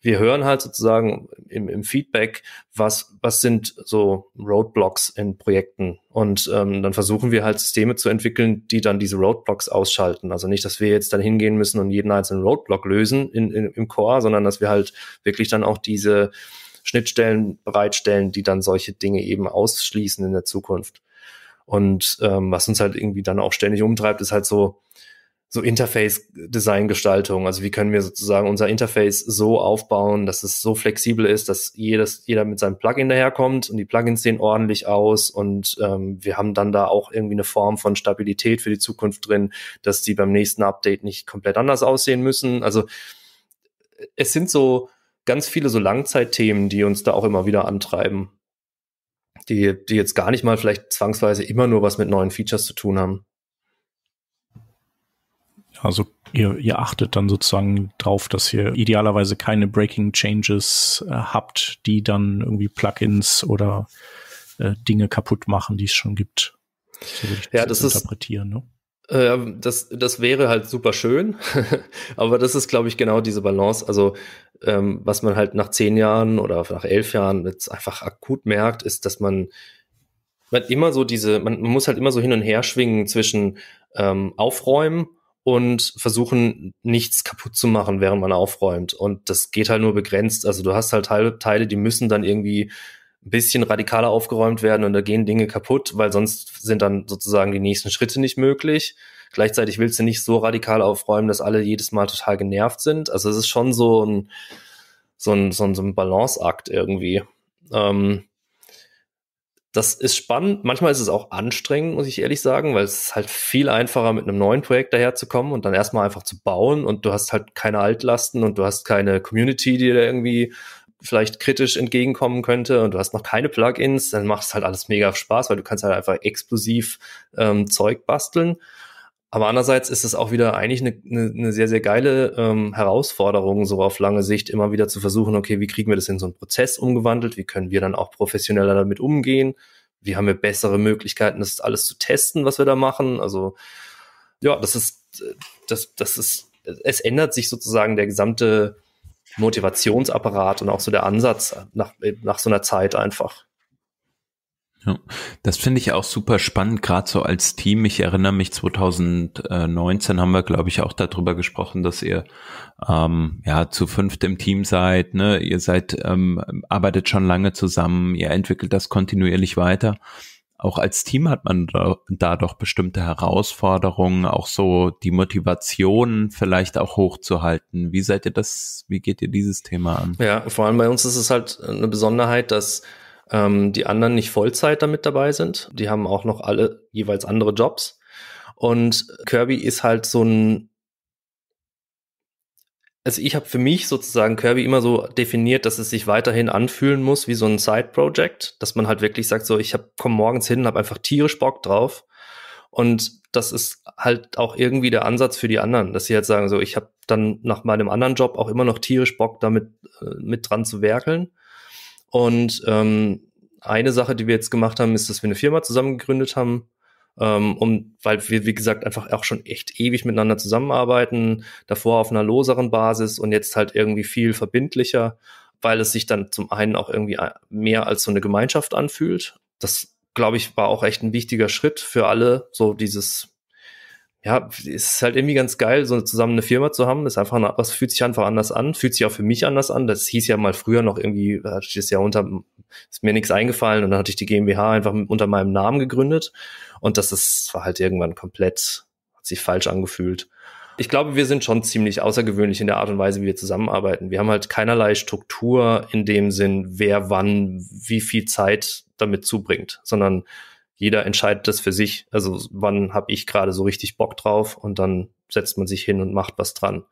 wir hören halt sozusagen im, im Feedback, was, was sind so Roadblocks in Projekten. Und ähm, dann versuchen wir halt Systeme zu entwickeln, die dann diese Roadblocks ausschalten. Also nicht, dass wir jetzt dann hingehen müssen und jeden einzelnen Roadblock lösen in, in, im Core, sondern dass wir halt wirklich dann auch diese Schnittstellen bereitstellen, die dann solche Dinge eben ausschließen in der Zukunft. Und ähm, was uns halt irgendwie dann auch ständig umtreibt, ist halt so, so Interface-Design-Gestaltung. Also wie können wir sozusagen unser Interface so aufbauen, dass es so flexibel ist, dass jedes, jeder mit seinem Plugin daherkommt und die Plugins sehen ordentlich aus und ähm, wir haben dann da auch irgendwie eine Form von Stabilität für die Zukunft drin, dass die beim nächsten Update nicht komplett anders aussehen müssen. Also es sind so ganz viele so Langzeitthemen, die uns da auch immer wieder antreiben, die, die jetzt gar nicht mal vielleicht zwangsweise immer nur was mit neuen Features zu tun haben. Also ihr, ihr achtet dann sozusagen drauf, dass ihr idealerweise keine Breaking Changes äh, habt, die dann irgendwie Plugins oder äh, Dinge kaputt machen, die es schon gibt. So würde ich ja, das, das interpretieren. Ist, ne? Äh, das, das wäre halt super schön, aber das ist, glaube ich, genau diese Balance. Also, ähm, was man halt nach zehn Jahren oder nach elf Jahren jetzt einfach akut merkt, ist, dass man, man immer so diese, man, man muss halt immer so hin und her schwingen zwischen ähm, Aufräumen und versuchen nichts kaputt zu machen, während man aufräumt. Und das geht halt nur begrenzt. Also du hast halt Teile, die müssen dann irgendwie ein bisschen radikaler aufgeräumt werden und da gehen Dinge kaputt, weil sonst sind dann sozusagen die nächsten Schritte nicht möglich. Gleichzeitig willst du nicht so radikal aufräumen, dass alle jedes Mal total genervt sind. Also es ist schon so ein, so ein, so ein, so ein Balanceakt irgendwie. Ähm, das ist spannend. Manchmal ist es auch anstrengend, muss ich ehrlich sagen, weil es ist halt viel einfacher, mit einem neuen Projekt daherzukommen und dann erstmal einfach zu bauen und du hast halt keine Altlasten und du hast keine Community, die dir irgendwie vielleicht kritisch entgegenkommen könnte und du hast noch keine Plugins, dann macht es halt alles mega Spaß, weil du kannst halt einfach explosiv ähm, Zeug basteln. Aber andererseits ist es auch wieder eigentlich eine, eine, eine sehr, sehr geile ähm, Herausforderung, so auf lange Sicht immer wieder zu versuchen, okay, wie kriegen wir das in so einen Prozess umgewandelt? Wie können wir dann auch professioneller damit umgehen? Wie haben wir bessere Möglichkeiten, das alles zu testen, was wir da machen? Also, ja, das ist, das, das ist, es ändert sich sozusagen der gesamte Motivationsapparat und auch so der Ansatz nach, nach so einer Zeit einfach. Ja, das finde ich auch super spannend, gerade so als Team. Ich erinnere mich, 2019 haben wir, glaube ich, auch darüber gesprochen, dass ihr ähm, ja zu fünft im Team seid. Ne? Ihr seid ähm, arbeitet schon lange zusammen, ihr entwickelt das kontinuierlich weiter. Auch als Team hat man da, da doch bestimmte Herausforderungen, auch so die Motivation vielleicht auch hochzuhalten. Wie seid ihr das, wie geht ihr dieses Thema an? Ja, vor allem bei uns ist es halt eine Besonderheit, dass ähm, die anderen nicht Vollzeit damit dabei sind. Die haben auch noch alle jeweils andere Jobs. Und Kirby ist halt so ein also ich habe für mich sozusagen Kirby immer so definiert, dass es sich weiterhin anfühlen muss wie so ein Side-Project, dass man halt wirklich sagt, so ich komme morgens hin, habe einfach tierisch Bock drauf. Und das ist halt auch irgendwie der Ansatz für die anderen, dass sie halt sagen, so ich habe dann nach meinem anderen Job auch immer noch tierisch Bock damit äh, mit dran zu werkeln. Und ähm, eine Sache, die wir jetzt gemacht haben, ist, dass wir eine Firma zusammen gegründet haben, ähm, um, weil wir, wie gesagt, einfach auch schon echt ewig miteinander zusammenarbeiten, davor auf einer loseren Basis und jetzt halt irgendwie viel verbindlicher, weil es sich dann zum einen auch irgendwie äh, mehr als so eine Gemeinschaft anfühlt. Das, glaube ich, war auch echt ein wichtiger Schritt für alle, so dieses ja, es ist halt irgendwie ganz geil, so zusammen eine Firma zu haben. Das ist einfach, eine, was fühlt sich einfach anders an, fühlt sich auch für mich anders an. Das hieß ja mal früher noch irgendwie, hatte ich das ja unter, ist mir nichts eingefallen und dann hatte ich die GmbH einfach unter meinem Namen gegründet. Und das ist, war halt irgendwann komplett, hat sich falsch angefühlt. Ich glaube, wir sind schon ziemlich außergewöhnlich in der Art und Weise, wie wir zusammenarbeiten. Wir haben halt keinerlei Struktur in dem Sinn, wer wann, wie viel Zeit damit zubringt, sondern jeder entscheidet das für sich. Also wann habe ich gerade so richtig Bock drauf und dann setzt man sich hin und macht was dran.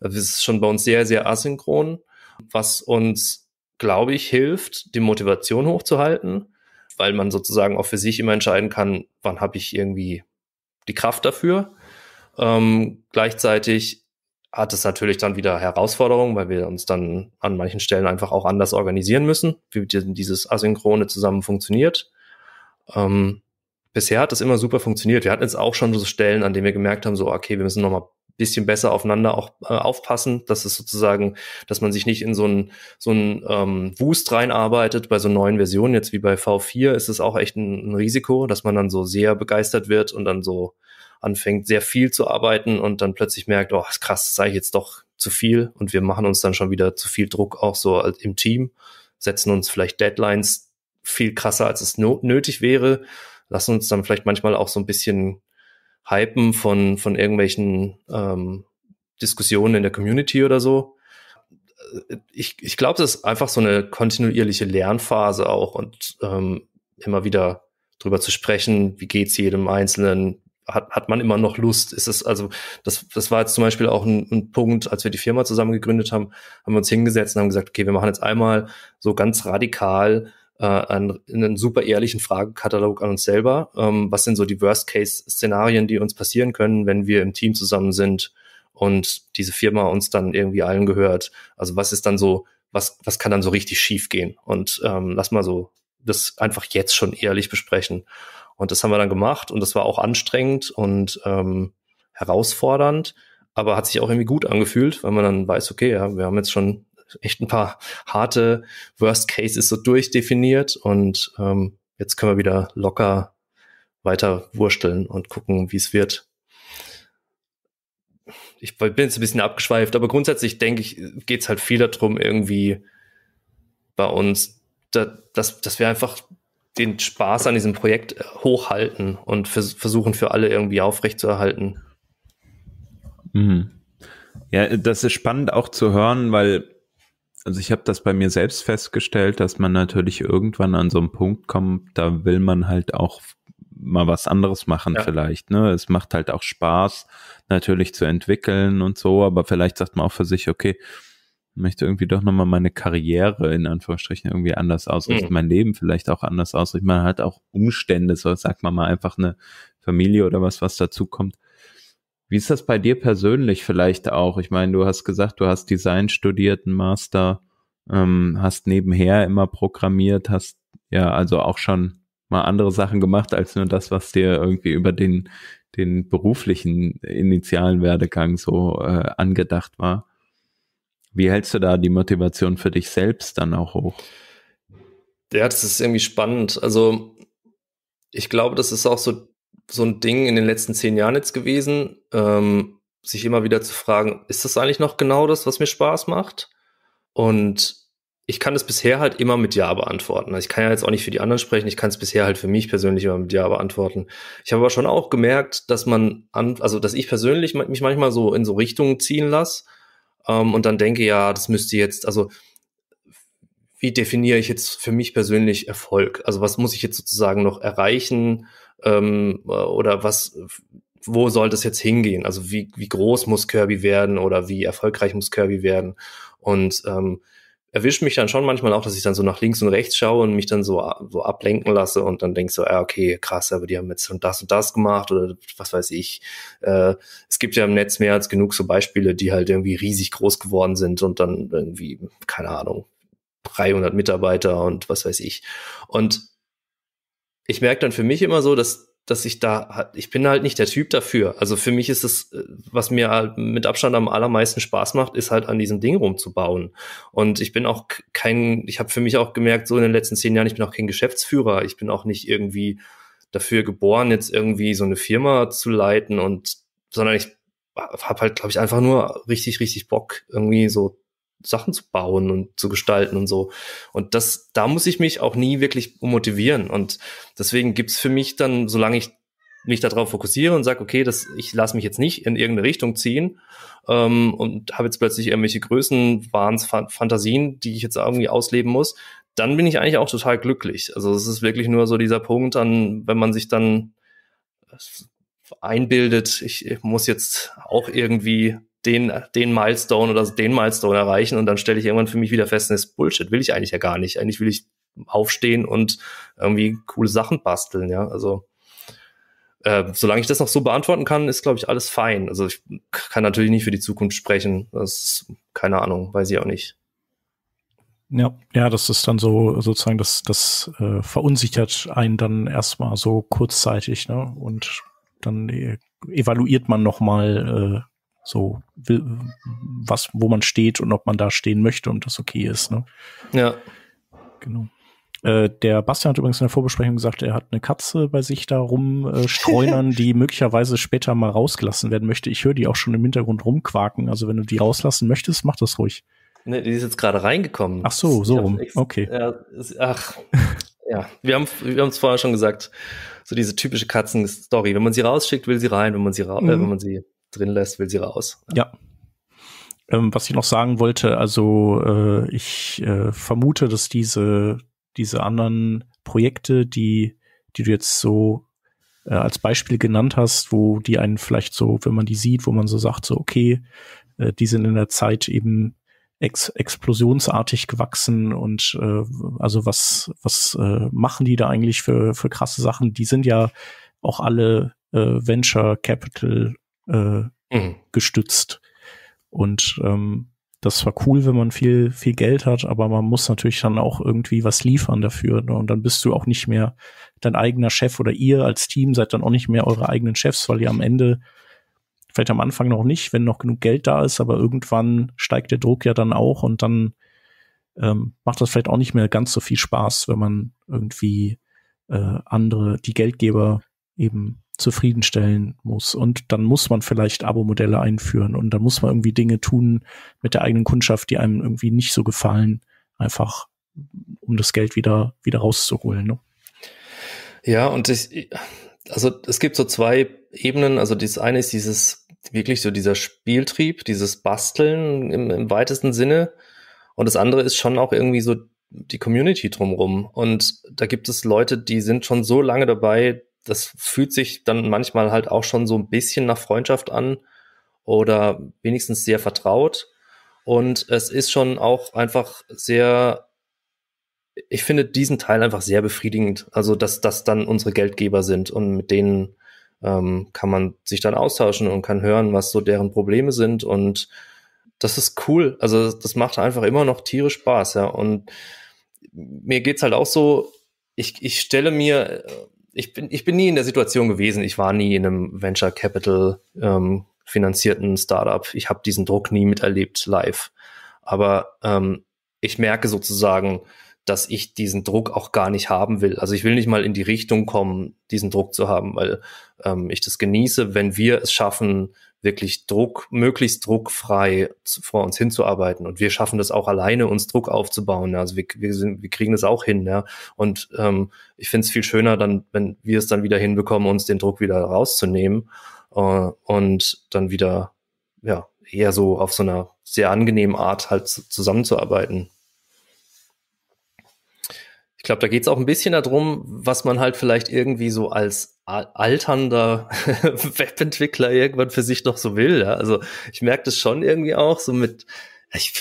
Das ist schon bei uns sehr, sehr asynchron, was uns, glaube ich, hilft, die Motivation hochzuhalten, weil man sozusagen auch für sich immer entscheiden kann, wann habe ich irgendwie die Kraft dafür. Ähm, gleichzeitig hat es natürlich dann wieder Herausforderungen, weil wir uns dann an manchen Stellen einfach auch anders organisieren müssen, wie dieses Asynchrone zusammen funktioniert. Ähm, bisher hat das immer super funktioniert. Wir hatten jetzt auch schon so Stellen, an denen wir gemerkt haben, so, okay, wir müssen nochmal mal bisschen besser aufeinander auch äh, aufpassen, dass es sozusagen, dass man sich nicht in so einen so einen ähm, Wust reinarbeitet bei so neuen Versionen. Jetzt wie bei V4 ist es auch echt ein, ein, Risiko, dass man dann so sehr begeistert wird und dann so anfängt, sehr viel zu arbeiten und dann plötzlich merkt, oh, krass, das sei ich jetzt doch zu viel und wir machen uns dann schon wieder zu viel Druck auch so äh, im Team, setzen uns vielleicht Deadlines, viel krasser, als es no nötig wäre. Lassen uns dann vielleicht manchmal auch so ein bisschen hypen von, von irgendwelchen ähm, Diskussionen in der Community oder so. Ich, ich glaube, das ist einfach so eine kontinuierliche Lernphase auch und ähm, immer wieder drüber zu sprechen, wie geht's jedem Einzelnen, hat, hat man immer noch Lust? Ist es, also, das, das war jetzt zum Beispiel auch ein, ein Punkt, als wir die Firma zusammen gegründet haben, haben wir uns hingesetzt und haben gesagt, okay, wir machen jetzt einmal so ganz radikal äh, einen, einen super ehrlichen Fragenkatalog an uns selber. Ähm, was sind so die Worst-Case-Szenarien, die uns passieren können, wenn wir im Team zusammen sind und diese Firma uns dann irgendwie allen gehört? Also was ist dann so, was, was kann dann so richtig schief gehen? Und ähm, lass mal so das einfach jetzt schon ehrlich besprechen. Und das haben wir dann gemacht und das war auch anstrengend und ähm, herausfordernd, aber hat sich auch irgendwie gut angefühlt, weil man dann weiß, okay, ja, wir haben jetzt schon echt ein paar harte Worst Cases so durchdefiniert und ähm, jetzt können wir wieder locker weiter wursteln und gucken, wie es wird. Ich bin jetzt ein bisschen abgeschweift, aber grundsätzlich denke ich, geht es halt viel darum, irgendwie bei uns, da, dass, dass wir einfach den Spaß an diesem Projekt äh, hochhalten und vers versuchen für alle irgendwie aufrechtzuerhalten. Mhm. Ja, das ist spannend auch zu hören, weil also ich habe das bei mir selbst festgestellt, dass man natürlich irgendwann an so einen Punkt kommt, da will man halt auch mal was anderes machen ja. vielleicht. Ne? Es macht halt auch Spaß, natürlich zu entwickeln und so, aber vielleicht sagt man auch für sich, okay, möchte irgendwie doch nochmal meine Karriere in Anführungsstrichen irgendwie anders ausrichten, mhm. mein Leben vielleicht auch anders ausrichten. Man hat auch Umstände, so sagt man mal einfach eine Familie oder was, was dazukommt, wie ist das bei dir persönlich vielleicht auch? Ich meine, du hast gesagt, du hast Design studiert, einen Master, ähm, hast nebenher immer programmiert, hast ja also auch schon mal andere Sachen gemacht als nur das, was dir irgendwie über den, den beruflichen initialen Werdegang so äh, angedacht war. Wie hältst du da die Motivation für dich selbst dann auch hoch? Ja, das ist irgendwie spannend. Also ich glaube, das ist auch so so ein Ding in den letzten zehn Jahren jetzt gewesen, ähm, sich immer wieder zu fragen, ist das eigentlich noch genau das, was mir Spaß macht? Und ich kann es bisher halt immer mit Ja beantworten. Also ich kann ja jetzt auch nicht für die anderen sprechen, ich kann es bisher halt für mich persönlich immer mit Ja beantworten. Ich habe aber schon auch gemerkt, dass man, an, also dass ich persönlich mich manchmal so in so Richtungen ziehen lasse ähm, und dann denke, ja, das müsste jetzt, also wie definiere ich jetzt für mich persönlich Erfolg? Also was muss ich jetzt sozusagen noch erreichen? ähm, äh, oder was, wo soll das jetzt hingehen? Also wie, wie groß muss Kirby werden oder wie erfolgreich muss Kirby werden? Und ähm, erwischt mich dann schon manchmal auch, dass ich dann so nach links und rechts schaue und mich dann so, so ablenken lasse und dann denke so, ja, ah, okay, krass, aber die haben jetzt schon das und das gemacht oder was weiß ich. Äh, es gibt ja im Netz mehr als genug so Beispiele, die halt irgendwie riesig groß geworden sind und dann irgendwie, keine Ahnung, 300 Mitarbeiter und was weiß ich. Und ich merke dann für mich immer so, dass, dass ich da, ich bin halt nicht der Typ dafür. Also für mich ist es, äh, was mir halt mit Abstand am allermeisten Spaß macht, ist halt an diesem Ding rumzubauen. Und ich bin auch kein, ich habe für mich auch gemerkt, so in den letzten zehn Jahren, ich bin auch kein Geschäftsführer. Ich bin auch nicht irgendwie dafür geboren, jetzt irgendwie so eine Firma zu leiten und, sondern ich habe halt, glaube ich, einfach nur richtig, richtig Bock, irgendwie so Sachen zu bauen und zu gestalten und so. Und das, da muss ich mich auch nie wirklich motivieren. Und deswegen gibt's für mich dann, solange ich mich darauf fokussiere und sage, okay, das, ich lasse mich jetzt nicht in irgendeine Richtung ziehen ähm, und habe jetzt plötzlich irgendwelche Größen, Wahns, Fantasien, die ich jetzt irgendwie ausleben muss, dann bin ich eigentlich auch total glücklich. Also es ist wirklich nur so dieser Punkt, an, wenn man sich dann äh, einbildet, ich, ich muss jetzt auch irgendwie den, den Milestone oder den Milestone erreichen und dann stelle ich irgendwann für mich wieder fest, das ist Bullshit, will ich eigentlich ja gar nicht. Eigentlich will ich aufstehen und irgendwie coole Sachen basteln, ja. Also äh, solange ich das noch so beantworten kann, ist, glaube ich, alles fein. Also ich kann natürlich nicht für die Zukunft sprechen. Das ist, keine Ahnung, weiß ich auch nicht. Ja, ja, das ist dann so sozusagen, das, das äh, verunsichert einen dann erstmal so kurzzeitig, ne? Und dann e evaluiert man nochmal äh, so was, wo man steht und ob man da stehen möchte und das okay ist. Ne? Ja. Genau. Äh, der Bastian hat übrigens in der Vorbesprechung gesagt, er hat eine Katze bei sich da rumstreunern, äh, die möglicherweise später mal rausgelassen werden möchte. Ich höre die auch schon im Hintergrund rumquaken. Also wenn du die rauslassen möchtest, mach das ruhig. Ne, die ist jetzt gerade reingekommen. Ach so, so rum. Okay. Ja, ach, ja. Wir haben wir es vorher schon gesagt. So diese typische Katzen-Story. Wenn man sie rausschickt, will sie rein. Wenn man sie, äh, mhm. äh, wenn man sie drin lässt, will sie raus. Ja. Ähm, was ich noch sagen wollte, also äh, ich äh, vermute, dass diese, diese anderen Projekte, die, die du jetzt so äh, als Beispiel genannt hast, wo die einen vielleicht so, wenn man die sieht, wo man so sagt, so okay, äh, die sind in der Zeit eben ex explosionsartig gewachsen und äh, also was, was äh, machen die da eigentlich für, für krasse Sachen? Die sind ja auch alle Venture Capital äh, mhm. gestützt. Und ähm, das war cool, wenn man viel, viel Geld hat, aber man muss natürlich dann auch irgendwie was liefern dafür. Ne? Und dann bist du auch nicht mehr dein eigener Chef oder ihr als Team seid dann auch nicht mehr eure eigenen Chefs, weil ihr am Ende, vielleicht am Anfang noch nicht, wenn noch genug Geld da ist, aber irgendwann steigt der Druck ja dann auch und dann ähm, macht das vielleicht auch nicht mehr ganz so viel Spaß, wenn man irgendwie äh, andere, die Geldgeber eben zufriedenstellen muss. Und dann muss man vielleicht Abo-Modelle einführen und dann muss man irgendwie Dinge tun mit der eigenen Kundschaft, die einem irgendwie nicht so gefallen, einfach um das Geld wieder, wieder rauszuholen. Ne? Ja, und ich, also es gibt so zwei Ebenen. Also das eine ist dieses wirklich so dieser Spieltrieb, dieses Basteln im, im weitesten Sinne. Und das andere ist schon auch irgendwie so die Community drumrum. Und da gibt es Leute, die sind schon so lange dabei, das fühlt sich dann manchmal halt auch schon so ein bisschen nach Freundschaft an oder wenigstens sehr vertraut. Und es ist schon auch einfach sehr, ich finde diesen Teil einfach sehr befriedigend. Also, dass das dann unsere Geldgeber sind und mit denen ähm, kann man sich dann austauschen und kann hören, was so deren Probleme sind. Und das ist cool. Also, das macht einfach immer noch tierisch Spaß, ja. Und mir geht es halt auch so, ich, ich stelle mir ich bin, ich bin nie in der Situation gewesen, ich war nie in einem Venture Capital ähm, finanzierten Startup. Ich habe diesen Druck nie miterlebt live. Aber ähm, ich merke sozusagen, dass ich diesen Druck auch gar nicht haben will. Also ich will nicht mal in die Richtung kommen, diesen Druck zu haben, weil ähm, ich das genieße, wenn wir es schaffen, wirklich Druck, möglichst druckfrei zu, vor uns hinzuarbeiten. Und wir schaffen das auch alleine, uns Druck aufzubauen. Also wir, wir, sind, wir kriegen das auch hin. Ja? Und ähm, ich finde es viel schöner, dann, wenn wir es dann wieder hinbekommen, uns den Druck wieder rauszunehmen äh, und dann wieder ja eher so auf so einer sehr angenehmen Art halt zusammenzuarbeiten. Ich glaube, da geht es auch ein bisschen darum, was man halt vielleicht irgendwie so als alternder Webentwickler irgendwann für sich noch so will. Ja? Also ich merke das schon irgendwie auch, so mit, Ich,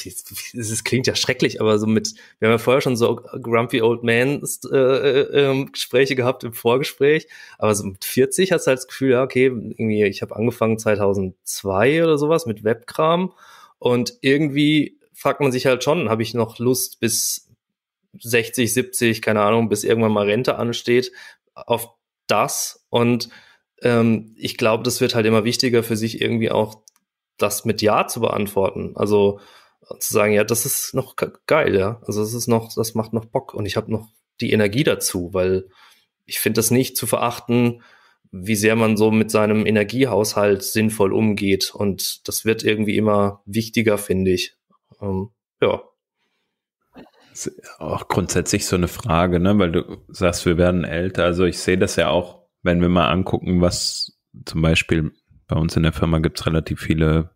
es klingt ja schrecklich, aber so mit, wir haben ja vorher schon so Grumpy Old Man äh, äh, ähm, Gespräche gehabt im Vorgespräch, aber so mit 40 hast du halt das Gefühl, ja, okay, irgendwie, ich habe angefangen 2002 oder sowas mit Webkram und irgendwie fragt man sich halt schon, habe ich noch Lust bis 60, 70, keine Ahnung, bis irgendwann mal Rente ansteht, auf das. Und ähm, ich glaube, das wird halt immer wichtiger für sich irgendwie auch das mit Ja zu beantworten. Also zu sagen, ja, das ist noch geil, ja. Also das ist noch, das macht noch Bock und ich habe noch die Energie dazu, weil ich finde das nicht zu verachten, wie sehr man so mit seinem Energiehaushalt sinnvoll umgeht. Und das wird irgendwie immer wichtiger, finde ich. Ähm, ja auch grundsätzlich so eine Frage, ne? weil du sagst, wir werden älter. Also ich sehe das ja auch, wenn wir mal angucken, was zum Beispiel bei uns in der Firma gibt's relativ viele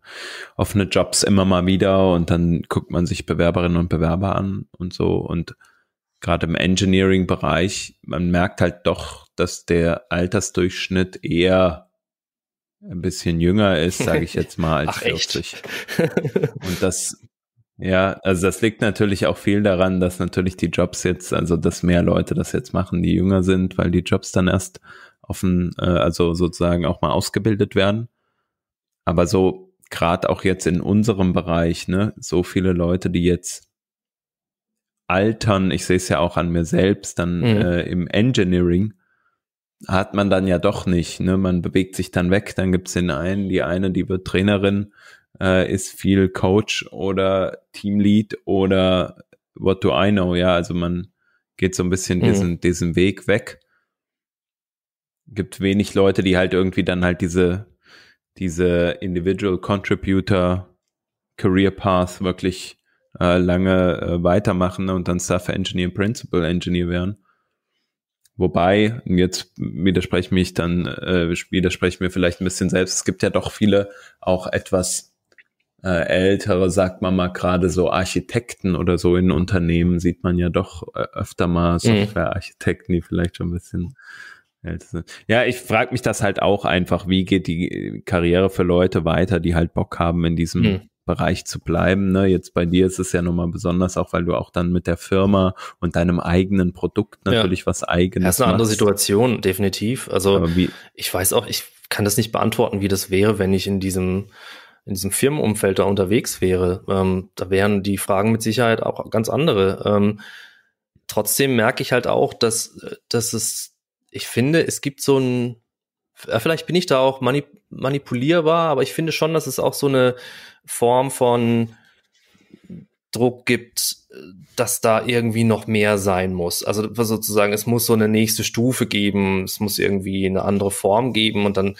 offene Jobs immer mal wieder und dann guckt man sich Bewerberinnen und Bewerber an und so. Und gerade im Engineering-Bereich, man merkt halt doch, dass der Altersdurchschnitt eher ein bisschen jünger ist, sage ich jetzt mal, als Ach, 40. und das ja, also das liegt natürlich auch viel daran, dass natürlich die Jobs jetzt, also dass mehr Leute das jetzt machen, die jünger sind, weil die Jobs dann erst offen, äh, also sozusagen auch mal ausgebildet werden. Aber so gerade auch jetzt in unserem Bereich, ne, so viele Leute, die jetzt altern, ich sehe es ja auch an mir selbst, dann mhm. äh, im Engineering hat man dann ja doch nicht, ne? Man bewegt sich dann weg, dann gibt's den einen, die eine, die wird Trainerin, äh, ist viel Coach oder Teamlead oder what do I know, ja, also man geht so ein bisschen mhm. diesen, diesen Weg weg. Gibt wenig Leute, die halt irgendwie dann halt diese, diese Individual Contributor Career Path wirklich äh, lange äh, weitermachen und dann Staff Engineer, Principal Engineer werden. Wobei, jetzt widerspreche ich mich dann, äh, widerspreche mir vielleicht ein bisschen selbst, es gibt ja doch viele auch etwas äh, ältere, sagt man mal gerade so Architekten oder so in Unternehmen sieht man ja doch äh, öfter mal mhm. Softwarearchitekten, die vielleicht schon ein bisschen älter sind. Ja, ich frage mich das halt auch einfach, wie geht die Karriere für Leute weiter, die halt Bock haben in diesem mhm. Bereich zu bleiben. Ne? Jetzt bei dir ist es ja nochmal besonders, auch weil du auch dann mit der Firma und deinem eigenen Produkt natürlich ja. was eigenes. Das ist eine machst. andere Situation, definitiv. Also ich weiß auch, ich kann das nicht beantworten, wie das wäre, wenn ich in diesem in diesem Firmenumfeld da unterwegs wäre, ähm, da wären die Fragen mit Sicherheit auch ganz andere. Ähm, trotzdem merke ich halt auch, dass, äh, dass es, ich finde, es gibt so ein, vielleicht bin ich da auch manip manipulierbar, aber ich finde schon, dass es auch so eine Form von Druck gibt, dass da irgendwie noch mehr sein muss. Also sozusagen, es muss so eine nächste Stufe geben, es muss irgendwie eine andere Form geben und dann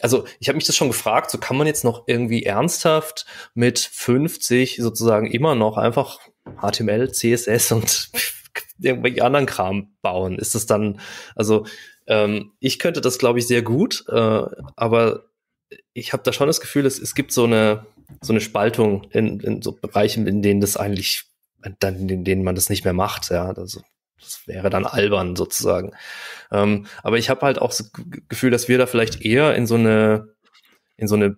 also ich habe mich das schon gefragt, so kann man jetzt noch irgendwie ernsthaft mit 50 sozusagen immer noch einfach HTML, CSS und irgendwelche anderen Kram bauen? Ist das dann, also ähm, ich könnte das, glaube ich, sehr gut, äh, aber ich habe da schon das Gefühl, es, es gibt so eine, so eine Spaltung in, in so Bereichen, in denen das eigentlich, dann, in denen man das nicht mehr macht. Ja, also das wäre dann albern sozusagen. Ähm, aber ich habe halt auch das Gefühl, dass wir da vielleicht eher in so eine, in so eine, äh,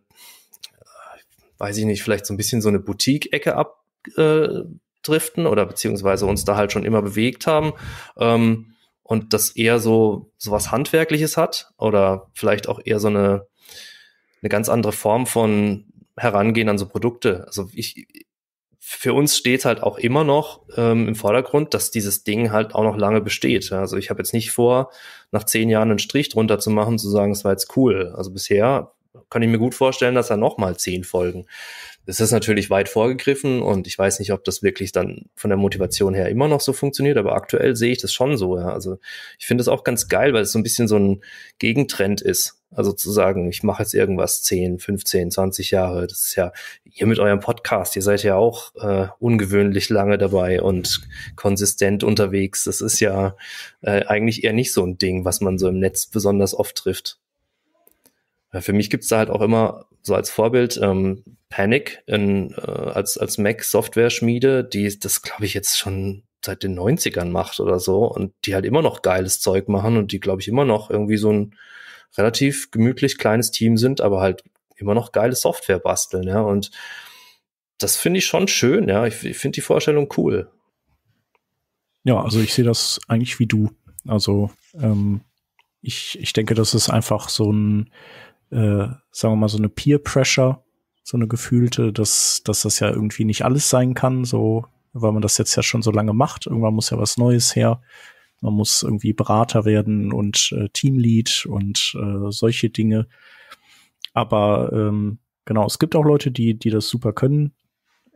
weiß ich nicht, vielleicht so ein bisschen so eine Boutique-Ecke abdriften äh, oder beziehungsweise uns da halt schon immer bewegt haben. Ähm, und das eher so, so was Handwerkliches hat oder vielleicht auch eher so eine, eine ganz andere Form von Herangehen an so Produkte. Also ich, für uns steht halt auch immer noch ähm, im Vordergrund, dass dieses Ding halt auch noch lange besteht. Also ich habe jetzt nicht vor, nach zehn Jahren einen Strich drunter zu machen, zu sagen, es war jetzt cool. Also bisher kann ich mir gut vorstellen, dass da nochmal zehn Folgen es ist natürlich weit vorgegriffen und ich weiß nicht, ob das wirklich dann von der Motivation her immer noch so funktioniert, aber aktuell sehe ich das schon so. Ja. Also ich finde es auch ganz geil, weil es so ein bisschen so ein Gegentrend ist. Also zu sagen, ich mache jetzt irgendwas 10, 15, 20 Jahre, das ist ja, ihr mit eurem Podcast, ihr seid ja auch äh, ungewöhnlich lange dabei und konsistent unterwegs. Das ist ja äh, eigentlich eher nicht so ein Ding, was man so im Netz besonders oft trifft. Für mich gibt's da halt auch immer so als Vorbild ähm, Panic in, äh, als, als Mac-Software-Schmiede, die das, glaube ich, jetzt schon seit den 90ern macht oder so und die halt immer noch geiles Zeug machen und die, glaube ich, immer noch irgendwie so ein relativ gemütlich kleines Team sind, aber halt immer noch geile Software basteln, ja. Und das finde ich schon schön, ja. Ich, ich finde die Vorstellung cool. Ja, also ich sehe das eigentlich wie du. Also ähm, ich, ich denke, das ist einfach so ein, äh, sagen wir mal, so eine Peer Pressure, so eine gefühlte, dass, dass das ja irgendwie nicht alles sein kann, so, weil man das jetzt ja schon so lange macht. Irgendwann muss ja was Neues her. Man muss irgendwie Berater werden und äh, Teamlead und äh, solche Dinge. Aber ähm, genau, es gibt auch Leute, die, die das super können.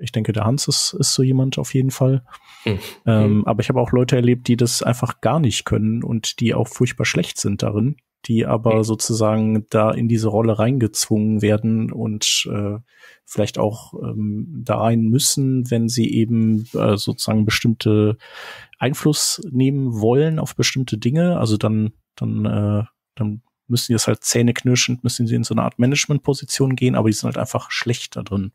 Ich denke, der Hans ist, ist so jemand auf jeden Fall. Mhm. Ähm, hm. aber ich habe auch Leute erlebt, die das einfach gar nicht können und die auch furchtbar schlecht sind darin die aber mhm. sozusagen da in diese Rolle reingezwungen werden und äh, vielleicht auch ähm, da rein müssen, wenn sie eben äh, sozusagen bestimmte Einfluss nehmen wollen auf bestimmte Dinge. Also dann, dann, äh, dann müssen die das halt zähneknirschend, müssen sie in so eine Art Managementposition gehen, aber die sind halt einfach schlecht da drin.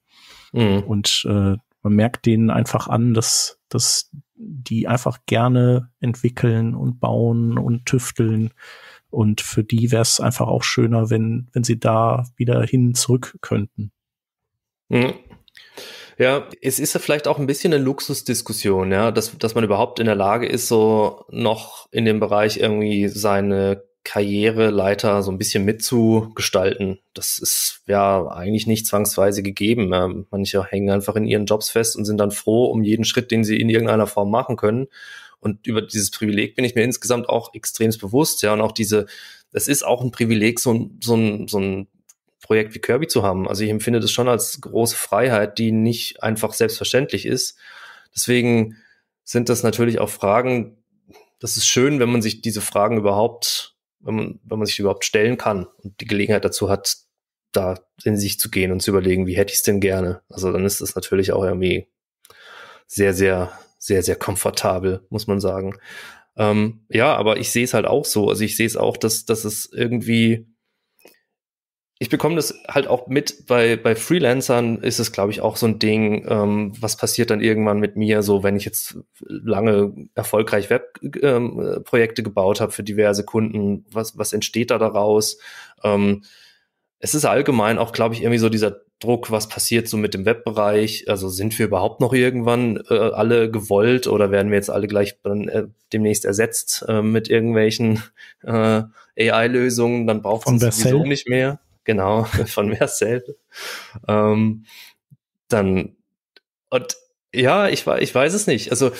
Mhm. Und äh, man merkt denen einfach an, dass, dass die einfach gerne entwickeln und bauen und tüfteln und für die wäre es einfach auch schöner, wenn, wenn sie da wieder hin zurück könnten. Mhm. Ja, es ist ja vielleicht auch ein bisschen eine Luxusdiskussion, ja, dass, dass man überhaupt in der Lage ist, so noch in dem Bereich irgendwie seine Karriereleiter so ein bisschen mitzugestalten. Das ist ja eigentlich nicht zwangsweise gegeben. Ja. Manche hängen einfach in ihren Jobs fest und sind dann froh um jeden Schritt, den sie in irgendeiner Form machen können und über dieses Privileg bin ich mir insgesamt auch extrem bewusst, ja. Und auch diese, es ist auch ein Privileg, so ein, so ein, so ein Projekt wie Kirby zu haben. Also ich empfinde das schon als große Freiheit, die nicht einfach selbstverständlich ist. Deswegen sind das natürlich auch Fragen, das ist schön, wenn man sich diese Fragen überhaupt, wenn man, wenn man sich überhaupt stellen kann und die Gelegenheit dazu hat, da in sich zu gehen und zu überlegen, wie hätte ich es denn gerne. Also dann ist das natürlich auch irgendwie sehr, sehr sehr, sehr komfortabel, muss man sagen. Ähm, ja, aber ich sehe es halt auch so. Also ich sehe es auch, dass, dass es irgendwie. Ich bekomme das halt auch mit, bei, bei Freelancern ist es, glaube ich, auch so ein Ding, ähm, was passiert dann irgendwann mit mir, so wenn ich jetzt lange erfolgreich Webprojekte ähm, gebaut habe für diverse Kunden, was, was entsteht da daraus? Ähm, es ist allgemein auch, glaube ich, irgendwie so dieser Druck, was passiert so mit dem Webbereich? Also sind wir überhaupt noch irgendwann äh, alle gewollt oder werden wir jetzt alle gleich dann, äh, demnächst ersetzt äh, mit irgendwelchen äh, AI-Lösungen? Dann braucht man sowieso nicht mehr. Genau, von Marcel. ähm, dann und ja, ich, ich weiß es nicht. Also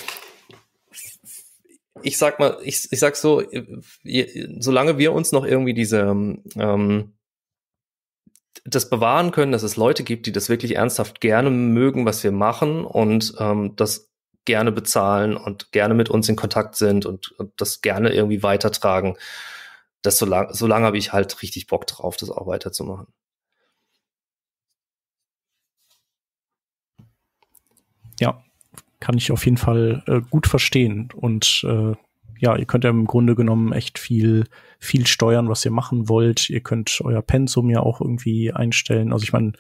ich sag mal, ich, ich sag so, äh, je, solange wir uns noch irgendwie diese ähm, das bewahren können, dass es Leute gibt, die das wirklich ernsthaft gerne mögen, was wir machen und ähm, das gerne bezahlen und gerne mit uns in Kontakt sind und, und das gerne irgendwie weitertragen. Das so lang, so lange habe ich halt richtig Bock drauf, das auch weiterzumachen. Ja, kann ich auf jeden Fall äh, gut verstehen und äh, ja, ihr könnt ja im Grunde genommen echt viel, viel steuern, was ihr machen wollt. Ihr könnt euer Pensum ja auch irgendwie einstellen. Also ich meine,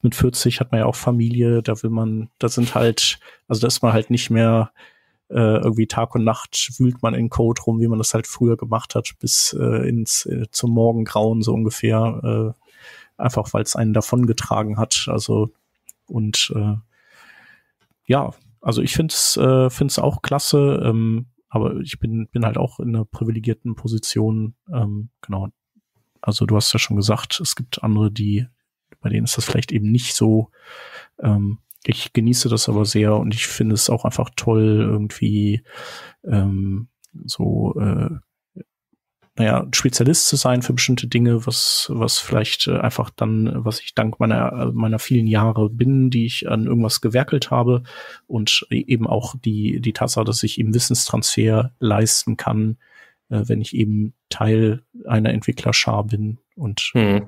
mit 40 hat man ja auch Familie, da will man, da sind halt, also da ist man halt nicht mehr äh, irgendwie Tag und Nacht wühlt man in Code rum, wie man das halt früher gemacht hat, bis äh, ins äh, zum Morgengrauen so ungefähr. Äh, einfach weil es einen davongetragen hat. Also und äh, ja, also ich finde es äh, find's auch klasse. Ähm, aber ich bin, bin halt auch in einer privilegierten Position. Ähm, genau. Also du hast ja schon gesagt, es gibt andere, die, bei denen ist das vielleicht eben nicht so. Ähm, ich genieße das aber sehr und ich finde es auch einfach toll, irgendwie ähm, so äh, naja, Spezialist zu sein für bestimmte Dinge, was, was vielleicht äh, einfach dann, was ich dank meiner, äh, meiner vielen Jahre bin, die ich an irgendwas gewerkelt habe und e-, eben auch die, die Tatsache, dass ich eben Wissenstransfer leisten kann, äh, wenn ich eben Teil einer Entwicklerschar bin und hm.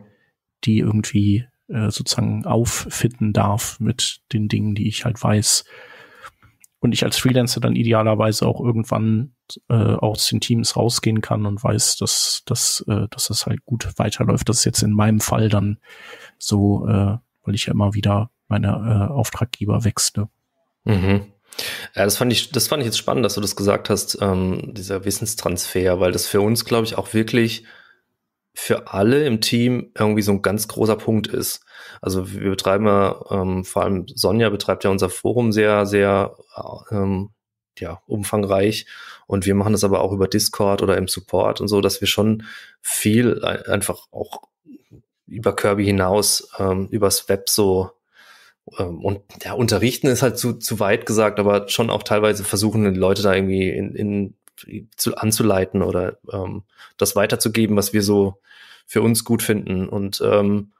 die irgendwie sozusagen auffitten darf mit den Dingen, die ich halt weiß und ich als Freelancer dann idealerweise auch irgendwann äh, aus den Teams rausgehen kann und weiß, dass, dass, äh, dass das halt gut weiterläuft. Das ist jetzt in meinem Fall dann so, äh, weil ich ja immer wieder meine äh, Auftraggeber wechsle. Mhm. Ja, das fand ich, das fand ich jetzt spannend, dass du das gesagt hast, ähm, dieser Wissenstransfer, weil das für uns, glaube ich, auch wirklich für alle im Team irgendwie so ein ganz großer Punkt ist. Also wir betreiben ja, ähm, vor allem Sonja betreibt ja unser Forum sehr, sehr äh, ähm, ja, umfangreich und wir machen das aber auch über Discord oder im Support und so, dass wir schon viel e, einfach auch über Kirby hinaus, ähm, übers Web so ähm, und ja, unterrichten ist halt zu, zu weit gesagt, aber schon auch teilweise versuchen die Leute da irgendwie in, in zu, anzuleiten oder ähm, das weiterzugeben, was wir so für uns gut finden. Und ähm,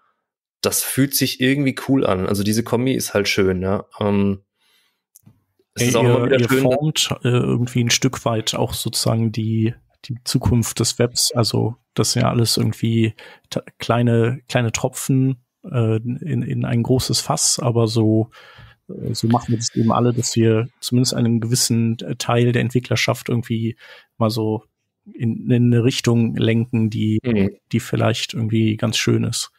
das fühlt sich irgendwie cool an. Also diese Kombi ist halt schön, ja. Ne? Ähm, es ist auch ihr, immer wieder ihr schön, formt äh, irgendwie ein Stück weit auch sozusagen die, die Zukunft des Webs. Also das sind ja alles irgendwie kleine, kleine Tropfen äh, in, in ein großes Fass, aber so äh, so machen wir das eben alle, dass wir zumindest einen gewissen äh, Teil der Entwicklerschaft irgendwie mal so in, in eine Richtung lenken, die, mhm. die vielleicht irgendwie ganz schön ist.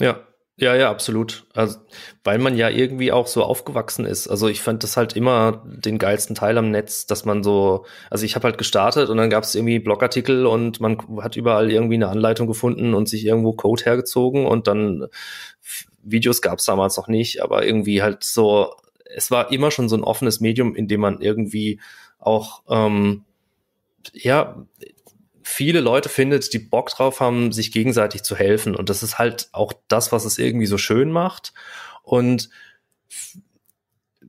Ja, ja, ja, absolut. Also, weil man ja irgendwie auch so aufgewachsen ist. Also ich fand das halt immer den geilsten Teil am Netz, dass man so, also ich habe halt gestartet und dann gab es irgendwie Blogartikel und man hat überall irgendwie eine Anleitung gefunden und sich irgendwo Code hergezogen und dann Videos gab es damals noch nicht, aber irgendwie halt so, es war immer schon so ein offenes Medium, in dem man irgendwie auch, ähm, ja, viele Leute findet, die Bock drauf haben, sich gegenseitig zu helfen. Und das ist halt auch das, was es irgendwie so schön macht. Und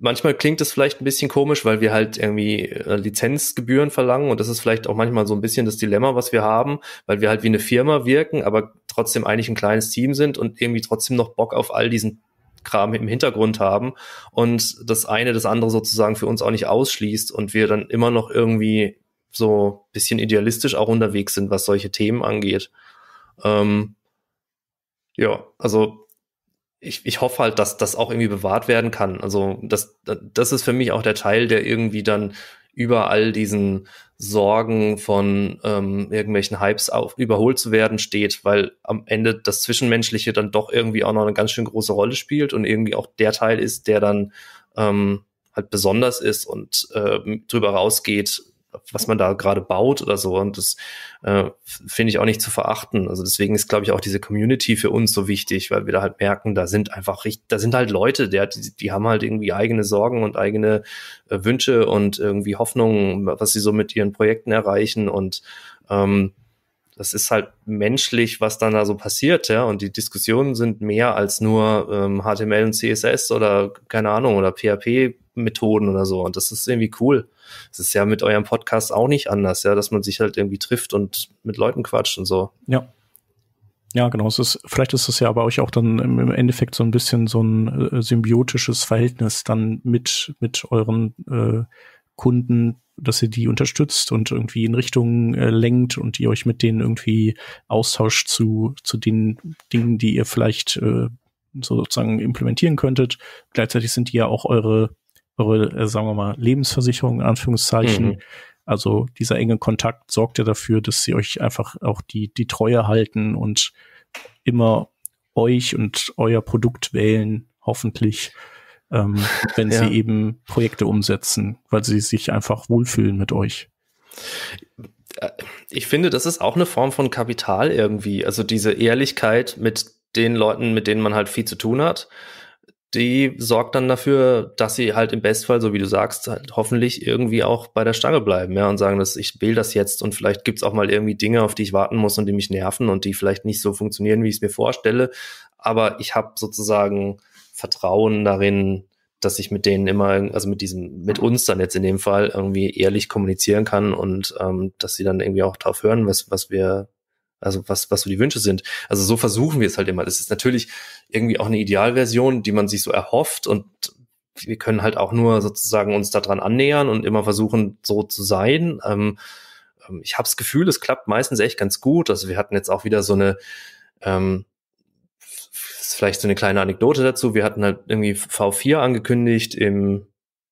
manchmal klingt es vielleicht ein bisschen komisch, weil wir halt irgendwie äh, Lizenzgebühren verlangen und das ist vielleicht auch manchmal so ein bisschen das Dilemma, was wir haben, weil wir halt wie eine Firma wirken, aber trotzdem eigentlich ein kleines Team sind und irgendwie trotzdem noch Bock auf all diesen Kram im Hintergrund haben und das eine das andere sozusagen für uns auch nicht ausschließt und wir dann immer noch irgendwie so ein bisschen idealistisch auch unterwegs sind, was solche Themen angeht. Ähm, ja, also ich, ich hoffe halt, dass das auch irgendwie bewahrt werden kann. Also das, das ist für mich auch der Teil, der irgendwie dann über all diesen Sorgen von ähm, irgendwelchen Hypes auf, überholt zu werden steht, weil am Ende das Zwischenmenschliche dann doch irgendwie auch noch eine ganz schön große Rolle spielt und irgendwie auch der Teil ist, der dann ähm, halt besonders ist und äh, drüber rausgeht, was man da gerade baut oder so. Und das äh, finde ich auch nicht zu verachten. Also deswegen ist, glaube ich, auch diese Community für uns so wichtig, weil wir da halt merken, da sind einfach richtig, da sind halt Leute, die, die haben halt irgendwie eigene Sorgen und eigene äh, Wünsche und irgendwie Hoffnungen, was sie so mit ihren Projekten erreichen. Und ähm, das ist halt menschlich, was dann da so passiert, ja. Und die Diskussionen sind mehr als nur ähm, HTML und CSS oder keine Ahnung oder PHP-Methoden oder so. Und das ist irgendwie cool. Es ist ja mit eurem Podcast auch nicht anders, ja, dass man sich halt irgendwie trifft und mit Leuten quatscht und so. Ja. Ja, genau. Es ist, vielleicht ist es ja aber euch auch dann im Endeffekt so ein bisschen so ein äh, symbiotisches Verhältnis dann mit, mit euren äh, Kunden, dass ihr die unterstützt und irgendwie in Richtungen äh, lenkt und ihr euch mit denen irgendwie austauscht zu, zu den Dingen, die ihr vielleicht äh, sozusagen implementieren könntet. Gleichzeitig sind die ja auch eure, eure äh, sagen wir mal, Lebensversicherung in Anführungszeichen. Mhm. Also dieser enge Kontakt sorgt ja dafür, dass sie euch einfach auch die, die Treue halten und immer euch und euer Produkt wählen, hoffentlich ähm, wenn ja. sie eben Projekte umsetzen, weil sie sich einfach wohlfühlen mit euch. Äh, ich finde, das ist auch eine Form von Kapital irgendwie. Also diese Ehrlichkeit mit den Leuten, mit denen man halt viel zu tun hat, die sorgt dann dafür, dass sie halt im Bestfall, so wie du sagst, halt hoffentlich irgendwie auch bei der Stange bleiben, ja, und sagen, dass ich will das jetzt und vielleicht gibt es auch mal irgendwie Dinge, auf die ich warten muss und die mich nerven und die vielleicht nicht so funktionieren, wie ich es mir vorstelle. Aber ich habe sozusagen Vertrauen darin, dass ich mit denen immer, also mit diesem, mit uns dann jetzt in dem Fall irgendwie ehrlich kommunizieren kann und ähm, dass sie dann irgendwie auch drauf hören, was, was wir, also was, was so die Wünsche sind. Also so versuchen wir es halt immer. Das ist natürlich irgendwie auch eine Idealversion, die man sich so erhofft und wir können halt auch nur sozusagen uns daran annähern und immer versuchen, so zu sein. Ähm, ähm ich habe das Gefühl, es klappt meistens echt ganz gut. Also wir hatten jetzt auch wieder so eine, ähm, vielleicht so eine kleine Anekdote dazu. Wir hatten halt irgendwie V4 angekündigt im,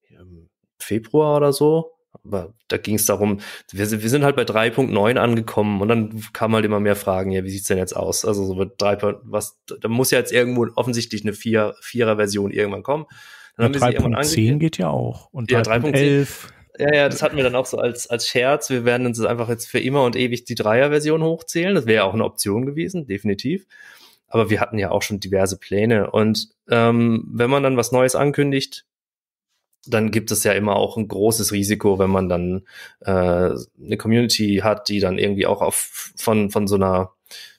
im Februar oder so. Aber da ging es darum, wir, wir, sind halt bei 3.9 angekommen und dann kamen halt immer mehr Fragen, ja, wie sieht's denn jetzt aus? Also so bei 3, was, da muss ja jetzt irgendwo offensichtlich eine 4, 4er Version irgendwann kommen. Dann ja, 3.10 geht ja auch. Und ja, 3.11. Ja, ja, das hatten wir dann auch so als, als Scherz. Wir werden uns einfach jetzt für immer und ewig die Dreier-Version hochzählen. Das wäre ja auch eine Option gewesen, definitiv. Aber wir hatten ja auch schon diverse Pläne. Und ähm, wenn man dann was Neues ankündigt, dann gibt es ja immer auch ein großes Risiko, wenn man dann äh, eine Community hat, die dann irgendwie auch auf, von, von so einer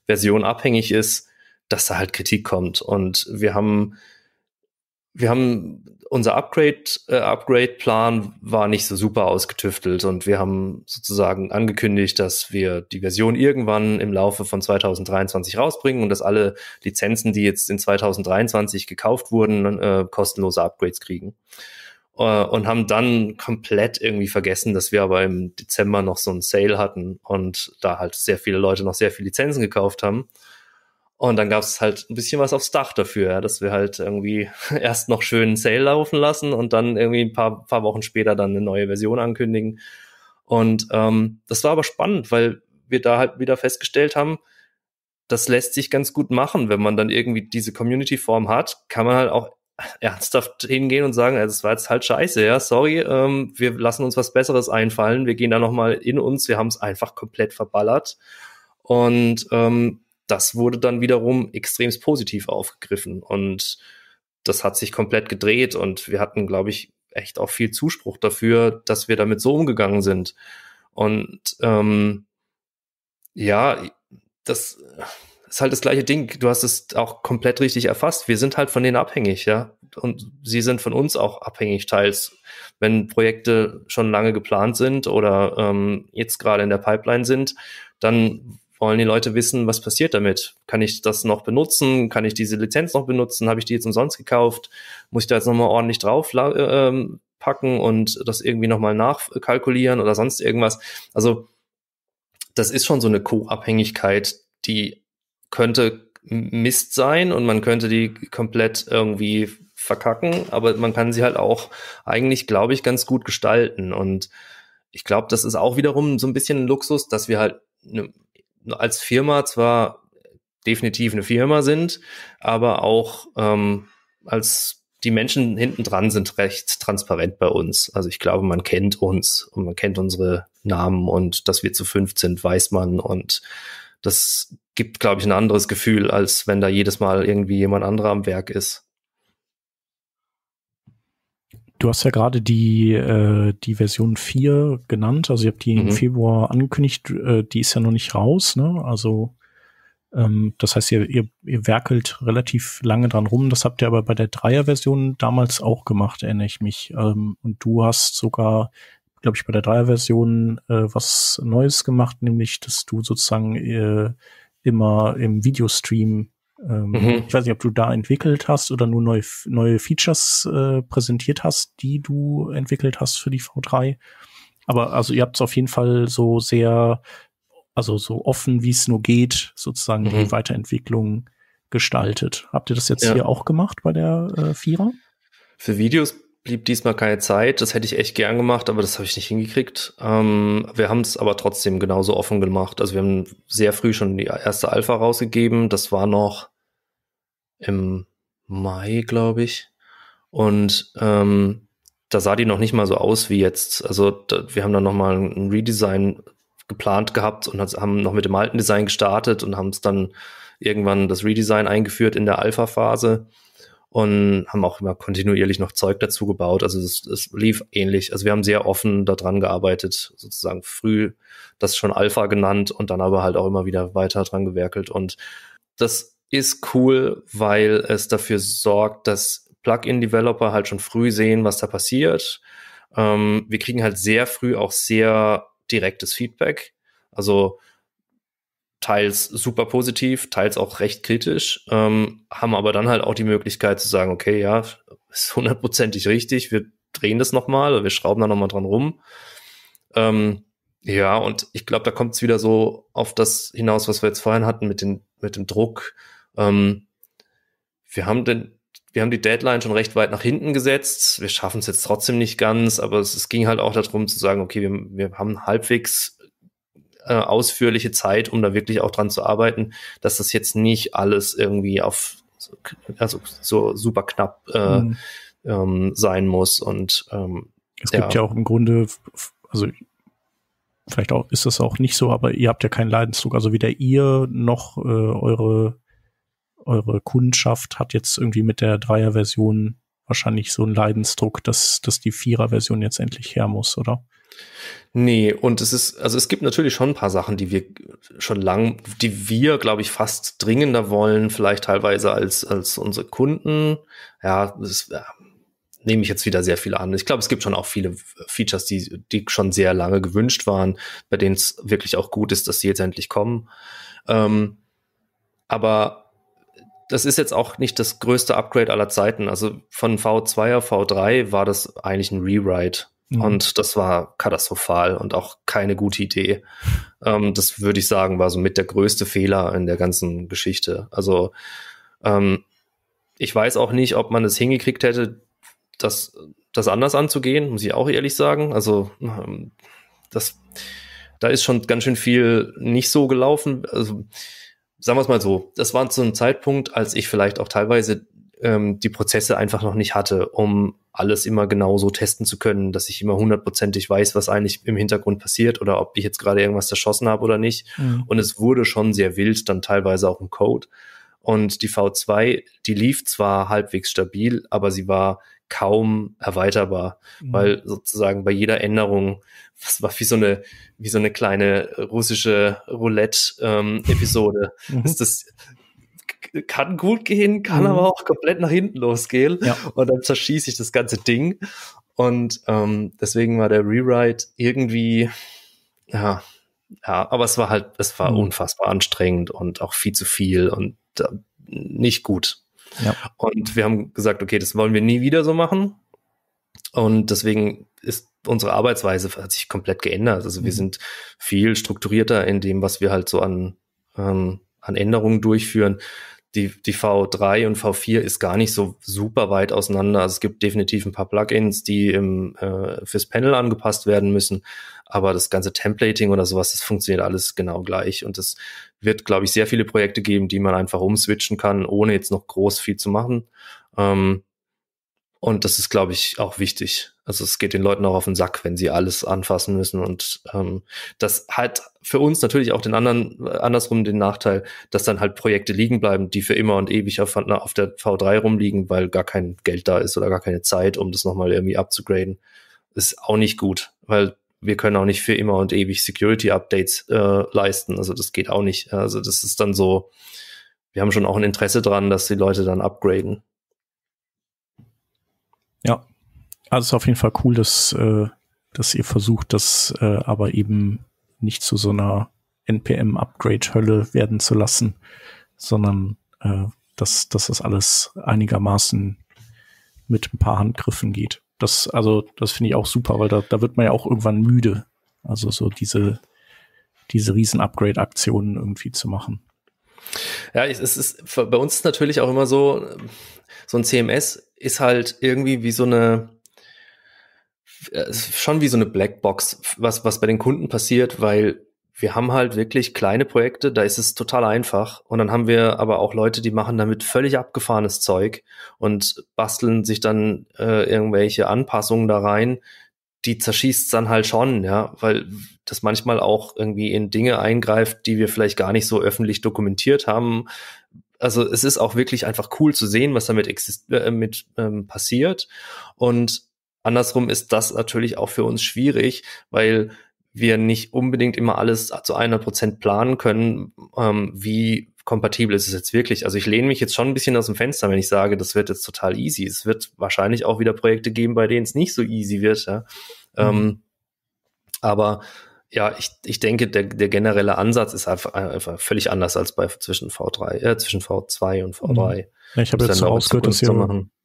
Version abhängig ist, dass da halt Kritik kommt. Und wir haben, wir haben unser Upgrade-Upgrade-Plan äh, war nicht so super ausgetüftelt und wir haben sozusagen angekündigt, dass wir die Version irgendwann im Laufe von 2023 rausbringen und dass alle Lizenzen, die jetzt in 2023 gekauft wurden, äh, kostenlose Upgrades kriegen. Äh, und haben dann komplett irgendwie vergessen, dass wir aber im Dezember noch so einen Sale hatten und da halt sehr viele Leute noch sehr viele Lizenzen gekauft haben und dann gab es halt ein bisschen was aufs Dach dafür, ja, dass wir halt irgendwie erst noch schön einen Sale laufen lassen und dann irgendwie ein paar, paar Wochen später dann eine neue Version ankündigen. Und ähm, das war aber spannend, weil wir da halt wieder festgestellt haben, das lässt sich ganz gut machen, wenn man dann irgendwie diese Community-Form hat, kann man halt auch ernsthaft hingehen und sagen, das also war jetzt halt scheiße, ja, sorry, ähm, wir lassen uns was Besseres einfallen, wir gehen da nochmal in uns, wir haben es einfach komplett verballert. Und ähm, das wurde dann wiederum extremst positiv aufgegriffen und das hat sich komplett gedreht und wir hatten, glaube ich, echt auch viel Zuspruch dafür, dass wir damit so umgegangen sind. Und ähm, ja, das ist halt das gleiche Ding. Du hast es auch komplett richtig erfasst. Wir sind halt von denen abhängig, ja. Und sie sind von uns auch abhängig, teils, wenn Projekte schon lange geplant sind oder ähm, jetzt gerade in der Pipeline sind, dann wollen die Leute wissen, was passiert damit? Kann ich das noch benutzen? Kann ich diese Lizenz noch benutzen? Habe ich die jetzt umsonst gekauft? Muss ich da jetzt nochmal ordentlich drauf äh, packen und das irgendwie nochmal nachkalkulieren oder sonst irgendwas? Also das ist schon so eine Co-Abhängigkeit, die könnte Mist sein und man könnte die komplett irgendwie verkacken, aber man kann sie halt auch eigentlich, glaube ich, ganz gut gestalten. Und ich glaube, das ist auch wiederum so ein bisschen ein Luxus, dass wir halt eine als Firma zwar definitiv eine Firma sind, aber auch ähm, als die Menschen hinten dran sind recht transparent bei uns. Also ich glaube, man kennt uns und man kennt unsere Namen und dass wir zu fünf sind, weiß man. Und das gibt, glaube ich, ein anderes Gefühl, als wenn da jedes Mal irgendwie jemand anderer am Werk ist. Du hast ja gerade die, äh, die Version 4 genannt. Also ihr habt die mhm. im Februar angekündigt. Äh, die ist ja noch nicht raus. Ne? Also ähm, das heißt, ihr, ihr, ihr werkelt relativ lange dran rum. Das habt ihr aber bei der Dreier-Version damals auch gemacht, erinnere ich mich. Ähm, und du hast sogar, glaube ich, bei der Dreier-Version äh, was Neues gemacht, nämlich, dass du sozusagen äh, immer im Videostream ähm, mhm. Ich weiß nicht, ob du da entwickelt hast oder nur neue, neue Features äh, präsentiert hast, die du entwickelt hast für die V3. Aber also ihr habt es auf jeden Fall so sehr, also so offen, wie es nur geht, sozusagen mhm. die Weiterentwicklung gestaltet. Habt ihr das jetzt ja. hier auch gemacht bei der äh, Vierer? Für Videos blieb diesmal keine Zeit. Das hätte ich echt gern gemacht, aber das habe ich nicht hingekriegt. Ähm, wir haben es aber trotzdem genauso offen gemacht. Also wir haben sehr früh schon die erste Alpha rausgegeben. Das war noch im Mai, glaube ich. Und ähm, da sah die noch nicht mal so aus wie jetzt. Also da, wir haben dann nochmal ein Redesign geplant gehabt und haben noch mit dem alten Design gestartet und haben es dann irgendwann das Redesign eingeführt in der Alpha-Phase und haben auch immer kontinuierlich noch Zeug dazu gebaut. Also es, es lief ähnlich. Also wir haben sehr offen daran gearbeitet, sozusagen früh das schon Alpha genannt und dann aber halt auch immer wieder weiter dran gewerkelt. Und das ist cool, weil es dafür sorgt, dass Plugin-Developer halt schon früh sehen, was da passiert. Ähm, wir kriegen halt sehr früh auch sehr direktes Feedback. Also teils super positiv, teils auch recht kritisch, ähm, haben aber dann halt auch die Möglichkeit zu sagen, okay, ja, ist hundertprozentig richtig, wir drehen das nochmal, oder wir schrauben da nochmal dran rum. Ähm, ja, und ich glaube, da kommt es wieder so auf das hinaus, was wir jetzt vorhin hatten mit, den, mit dem Druck, ähm, wir haben den, wir haben die Deadline schon recht weit nach hinten gesetzt. Wir schaffen es jetzt trotzdem nicht ganz, aber es, es ging halt auch darum zu sagen, okay, wir, wir haben halbwegs äh, ausführliche Zeit, um da wirklich auch dran zu arbeiten, dass das jetzt nicht alles irgendwie auf also so super knapp äh, mhm. ähm, sein muss. Und ähm, es gibt ja, ja auch im Grunde, also vielleicht auch ist das auch nicht so, aber ihr habt ja keinen Leidensdruck. Also weder ihr noch äh, eure eure Kundschaft hat jetzt irgendwie mit der Dreier-Version wahrscheinlich so einen Leidensdruck, dass, dass die Vierer-Version jetzt endlich her muss, oder? Nee, und es ist, also es gibt natürlich schon ein paar Sachen, die wir schon lang, die wir, glaube ich, fast dringender wollen, vielleicht teilweise als, als unsere Kunden. Ja, das ja, nehme ich jetzt wieder sehr viel an. Ich glaube, es gibt schon auch viele Features, die, die schon sehr lange gewünscht waren, bei denen es wirklich auch gut ist, dass sie jetzt endlich kommen. Ähm, aber das ist jetzt auch nicht das größte Upgrade aller Zeiten. Also von V2 auf V3 war das eigentlich ein Rewrite. Mhm. Und das war katastrophal und auch keine gute Idee. Ähm, das würde ich sagen, war so mit der größte Fehler in der ganzen Geschichte. Also ähm, ich weiß auch nicht, ob man es hingekriegt hätte, das, das anders anzugehen, muss ich auch ehrlich sagen. Also ähm, das, da ist schon ganz schön viel nicht so gelaufen. Also sagen wir es mal so, das war zu einem Zeitpunkt, als ich vielleicht auch teilweise ähm, die Prozesse einfach noch nicht hatte, um alles immer genau so testen zu können, dass ich immer hundertprozentig weiß, was eigentlich im Hintergrund passiert oder ob ich jetzt gerade irgendwas zerschossen habe oder nicht. Mhm. Und es wurde schon sehr wild, dann teilweise auch im Code. Und die V2, die lief zwar halbwegs stabil, aber sie war kaum erweiterbar, mhm. weil sozusagen bei jeder Änderung, das war wie so eine, wie so eine kleine russische Roulette-Episode, ähm, mhm. ist das, kann gut gehen, kann mhm. aber auch komplett nach hinten losgehen. Ja. Und dann zerschieße ich das ganze Ding. Und ähm, deswegen war der Rewrite irgendwie, ja, ja, aber es war halt, es war mhm. unfassbar anstrengend und auch viel zu viel und äh, nicht gut. Ja. Und wir haben gesagt, okay, das wollen wir nie wieder so machen. Und deswegen ist unsere Arbeitsweise hat sich komplett geändert. Also wir mhm. sind viel strukturierter in dem, was wir halt so an, ähm, an Änderungen durchführen die, die V3 und V4 ist gar nicht so super weit auseinander. Also es gibt definitiv ein paar Plugins, die im, äh, fürs Panel angepasst werden müssen. Aber das ganze Templating oder sowas, das funktioniert alles genau gleich. Und es wird, glaube ich, sehr viele Projekte geben, die man einfach umswitchen kann, ohne jetzt noch groß viel zu machen. Ähm, und das ist, glaube ich, auch wichtig. Also es geht den Leuten auch auf den Sack, wenn sie alles anfassen müssen. Und ähm, das hat für uns natürlich auch den anderen äh, andersrum den Nachteil, dass dann halt Projekte liegen bleiben, die für immer und ewig auf, na, auf der V3 rumliegen, weil gar kein Geld da ist oder gar keine Zeit, um das nochmal irgendwie abzugraden. Ist auch nicht gut, weil wir können auch nicht für immer und ewig Security-Updates äh, leisten. Also das geht auch nicht. Also das ist dann so, wir haben schon auch ein Interesse dran, dass die Leute dann upgraden. Ja, also ist auf jeden Fall cool, dass, äh, dass ihr versucht, das äh, aber eben nicht zu so einer NPM-Upgrade-Hölle werden zu lassen, sondern äh, dass, dass das alles einigermaßen mit ein paar Handgriffen geht. Das, also, das finde ich auch super, weil da, da wird man ja auch irgendwann müde. Also so diese, diese riesen Upgrade-Aktionen irgendwie zu machen. Ja, es ist, bei uns ist natürlich auch immer so, so ein CMS ist halt irgendwie wie so eine äh, schon wie so eine Blackbox, was, was bei den Kunden passiert, weil wir haben halt wirklich kleine Projekte, da ist es total einfach. Und dann haben wir aber auch Leute, die machen damit völlig abgefahrenes Zeug und basteln sich dann äh, irgendwelche Anpassungen da rein. Die zerschießt dann halt schon, ja, weil das manchmal auch irgendwie in Dinge eingreift, die wir vielleicht gar nicht so öffentlich dokumentiert haben, also es ist auch wirklich einfach cool zu sehen, was damit äh, mit, ähm, passiert. Und andersrum ist das natürlich auch für uns schwierig, weil wir nicht unbedingt immer alles zu 100 Prozent planen können, ähm, wie kompatibel ist es jetzt wirklich. Also ich lehne mich jetzt schon ein bisschen aus dem Fenster, wenn ich sage, das wird jetzt total easy. Es wird wahrscheinlich auch wieder Projekte geben, bei denen es nicht so easy wird. Ja? Mhm. Ähm, aber ja, ich, ich denke, der, der generelle Ansatz ist einfach, einfach völlig anders als bei zwischen V3, äh, zwischen V2 und V3. Mhm. Ja, ich habe jetzt so ausgehört, dass ihr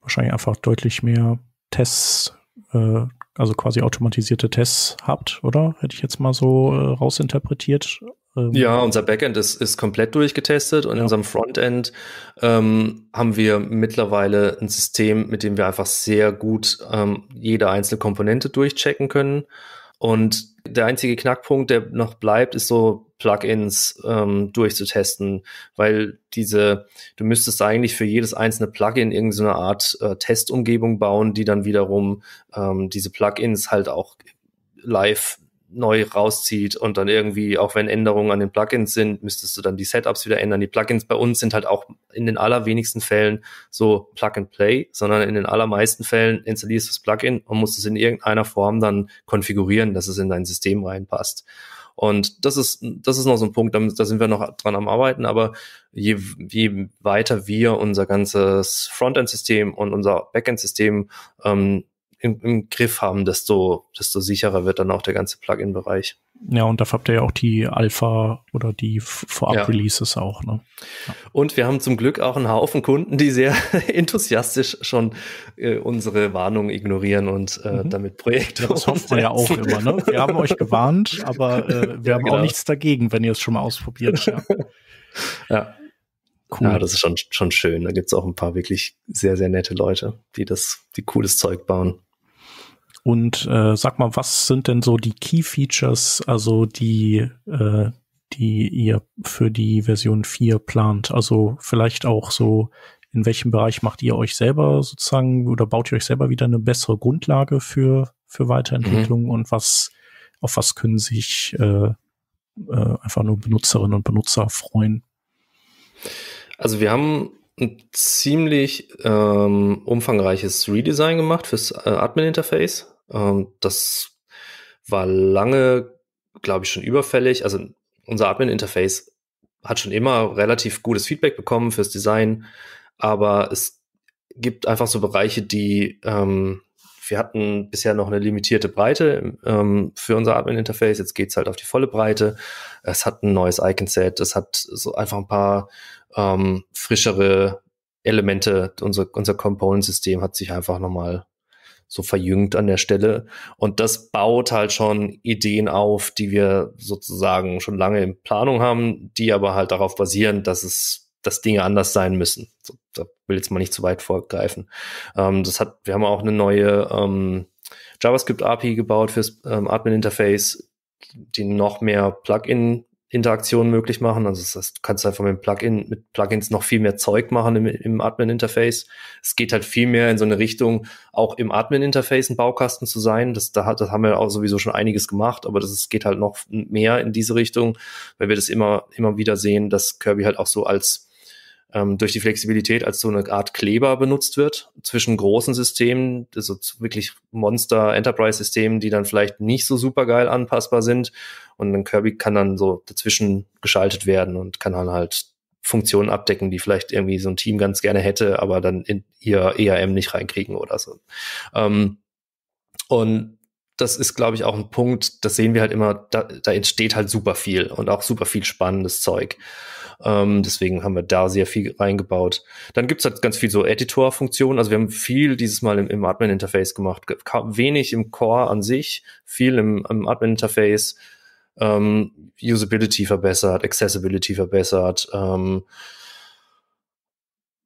wahrscheinlich einfach deutlich mehr Tests, äh, also quasi automatisierte Tests habt, oder? Hätte ich jetzt mal so äh, rausinterpretiert. Ähm, ja, unser Backend ist, ist komplett durchgetestet und ja. in unserem Frontend ähm, haben wir mittlerweile ein System, mit dem wir einfach sehr gut ähm, jede einzelne Komponente durchchecken können. Und der einzige Knackpunkt, der noch bleibt, ist so Plugins ähm, durchzutesten, weil diese, du müsstest eigentlich für jedes einzelne Plugin irgendeine Art äh, Testumgebung bauen, die dann wiederum ähm, diese Plugins halt auch live neu rauszieht und dann irgendwie, auch wenn Änderungen an den Plugins sind, müsstest du dann die Setups wieder ändern. Die Plugins bei uns sind halt auch in den allerwenigsten Fällen so Plug and Play, sondern in den allermeisten Fällen installierst du das Plugin und musst es in irgendeiner Form dann konfigurieren, dass es in dein System reinpasst. Und das ist, das ist noch so ein Punkt, da, sind wir noch dran am Arbeiten, aber je, je weiter wir unser ganzes Frontend-System und unser Backend-System ähm, im, im Griff haben, desto, desto sicherer wird dann auch der ganze Plugin-Bereich. Ja, und dafür habt ihr ja auch die Alpha oder die Vorab-Releases ja. auch. Ne? Ja. Und wir haben zum Glück auch einen Haufen Kunden, die sehr enthusiastisch schon äh, unsere Warnung ignorieren und äh, mhm. damit Projekte. Ja, das hofft man ja auch immer. Ne? Wir haben euch gewarnt, aber äh, wir haben genau. auch nichts dagegen, wenn ihr es schon mal ausprobiert. ja. Cool. Ja, das ist schon, schon schön. Da gibt es auch ein paar wirklich sehr, sehr nette Leute, die das, die cooles Zeug bauen. Und äh, sag mal, was sind denn so die Key Features, also die, äh, die ihr für die Version 4 plant? Also vielleicht auch so, in welchem Bereich macht ihr euch selber sozusagen oder baut ihr euch selber wieder eine bessere Grundlage für, für Weiterentwicklung mhm. und was, auf was können sich äh, äh, einfach nur Benutzerinnen und Benutzer freuen? Also wir haben ein ziemlich ähm, umfangreiches Redesign gemacht fürs äh, Admin-Interface. Ähm, das war lange, glaube ich, schon überfällig. Also unser Admin-Interface hat schon immer relativ gutes Feedback bekommen fürs Design, aber es gibt einfach so Bereiche, die ähm, wir hatten bisher noch eine limitierte Breite ähm, für unser Admin-Interface. Jetzt geht's halt auf die volle Breite. Es hat ein neues Icon-Set. Es hat so einfach ein paar ähm, frischere Elemente. Unser, unser Component-System hat sich einfach nochmal so verjüngt an der Stelle. Und das baut halt schon Ideen auf, die wir sozusagen schon lange in Planung haben, die aber halt darauf basieren, dass es, dass Dinge anders sein müssen. So, da will jetzt mal nicht zu weit vorgreifen. Ähm, das hat, wir haben auch eine neue ähm, JavaScript API gebaut fürs ähm, Admin Interface, die noch mehr Plugin Interaktionen möglich machen. Also das heißt, du kannst einfach mit Plugin, mit Plugins noch viel mehr Zeug machen im, im Admin-Interface. Es geht halt viel mehr in so eine Richtung, auch im Admin-Interface ein Baukasten zu sein. Das, da, das haben wir auch sowieso schon einiges gemacht, aber das ist, geht halt noch mehr in diese Richtung, weil wir das immer, immer wieder sehen, dass Kirby halt auch so als ähm, durch die Flexibilität als so eine Art Kleber benutzt wird zwischen großen Systemen, also wirklich Monster-Enterprise-Systemen, die dann vielleicht nicht so super geil anpassbar sind. Und ein Kirby kann dann so dazwischen geschaltet werden und kann dann halt Funktionen abdecken, die vielleicht irgendwie so ein Team ganz gerne hätte, aber dann in ihr ERM nicht reinkriegen oder so. Ähm, und das ist, glaube ich, auch ein Punkt, das sehen wir halt immer, da, da entsteht halt super viel und auch super viel spannendes Zeug. Ähm, deswegen haben wir da sehr viel reingebaut. Dann gibt's halt ganz viel so Editor-Funktionen. Also wir haben viel dieses Mal im, im Admin-Interface gemacht. Wenig im Core an sich, viel im, im Admin-Interface. Ähm, Usability verbessert, Accessibility verbessert. Ähm,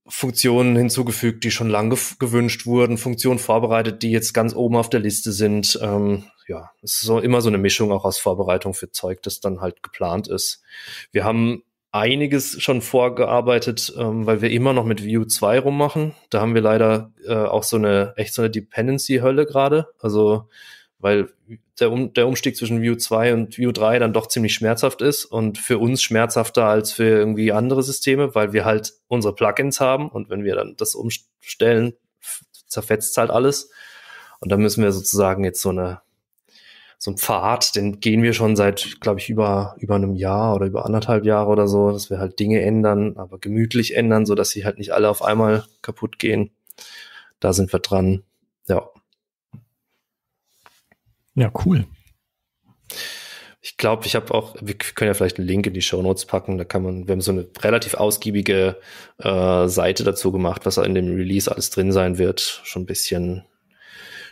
Funktionen hinzugefügt, die schon lange gewünscht wurden, Funktionen vorbereitet, die jetzt ganz oben auf der Liste sind. Ähm, ja, es ist so, immer so eine Mischung auch aus Vorbereitung für Zeug, das dann halt geplant ist. Wir haben einiges schon vorgearbeitet, ähm, weil wir immer noch mit Vue 2 rummachen. Da haben wir leider äh, auch so eine, echt so eine Dependency-Hölle gerade. Also, weil der, um, der Umstieg zwischen Vue 2 und Vue 3 dann doch ziemlich schmerzhaft ist und für uns schmerzhafter als für irgendwie andere Systeme, weil wir halt unsere Plugins haben und wenn wir dann das umstellen, zerfetzt halt alles. Und da müssen wir sozusagen jetzt so eine so ein Pfad, den gehen wir schon seit, glaube ich, über, über einem Jahr oder über anderthalb Jahre oder so, dass wir halt Dinge ändern, aber gemütlich ändern, so dass sie halt nicht alle auf einmal kaputt gehen. Da sind wir dran. Ja. Ja, cool. Ich glaube, ich habe auch, wir können ja vielleicht einen Link in die Show Notes packen. Da kann man, wir haben so eine relativ ausgiebige äh, Seite dazu gemacht, was in dem Release alles drin sein wird. Schon ein bisschen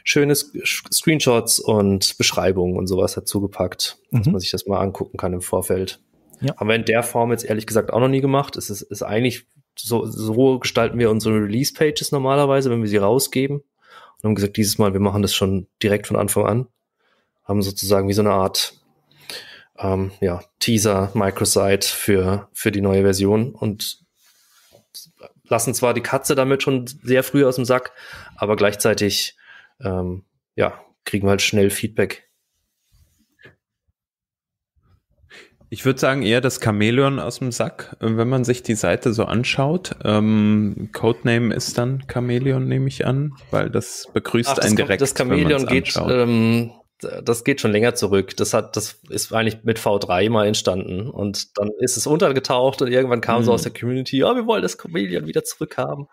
schöne Screenshots und Beschreibungen und sowas dazu gepackt, mhm. dass man sich das mal angucken kann im Vorfeld. Ja. Haben wir in der Form jetzt ehrlich gesagt auch noch nie gemacht. Es ist, ist eigentlich, so, so gestalten wir unsere Release-Pages normalerweise, wenn wir sie rausgeben. Und haben gesagt, dieses Mal, wir machen das schon direkt von Anfang an. Haben sozusagen wie so eine Art ähm, ja, Teaser, Microsite für, für die neue Version und lassen zwar die Katze damit schon sehr früh aus dem Sack, aber gleichzeitig ähm, ja, kriegen wir halt schnell Feedback. Ich würde sagen, eher das Chamäleon aus dem Sack, äh, wenn man sich die Seite so anschaut. Ähm, Codename ist dann Chamäleon, nehme ich an, weil das begrüßt Ach, das einen direkt. Das Chamäleon geht ähm, das geht schon länger zurück. Das hat, das ist eigentlich mit V3 mal entstanden und dann ist es untergetaucht und irgendwann kam mhm. so aus mhm. der Community, ja, oh, wir wollen das Chameleon wieder zurückhaben.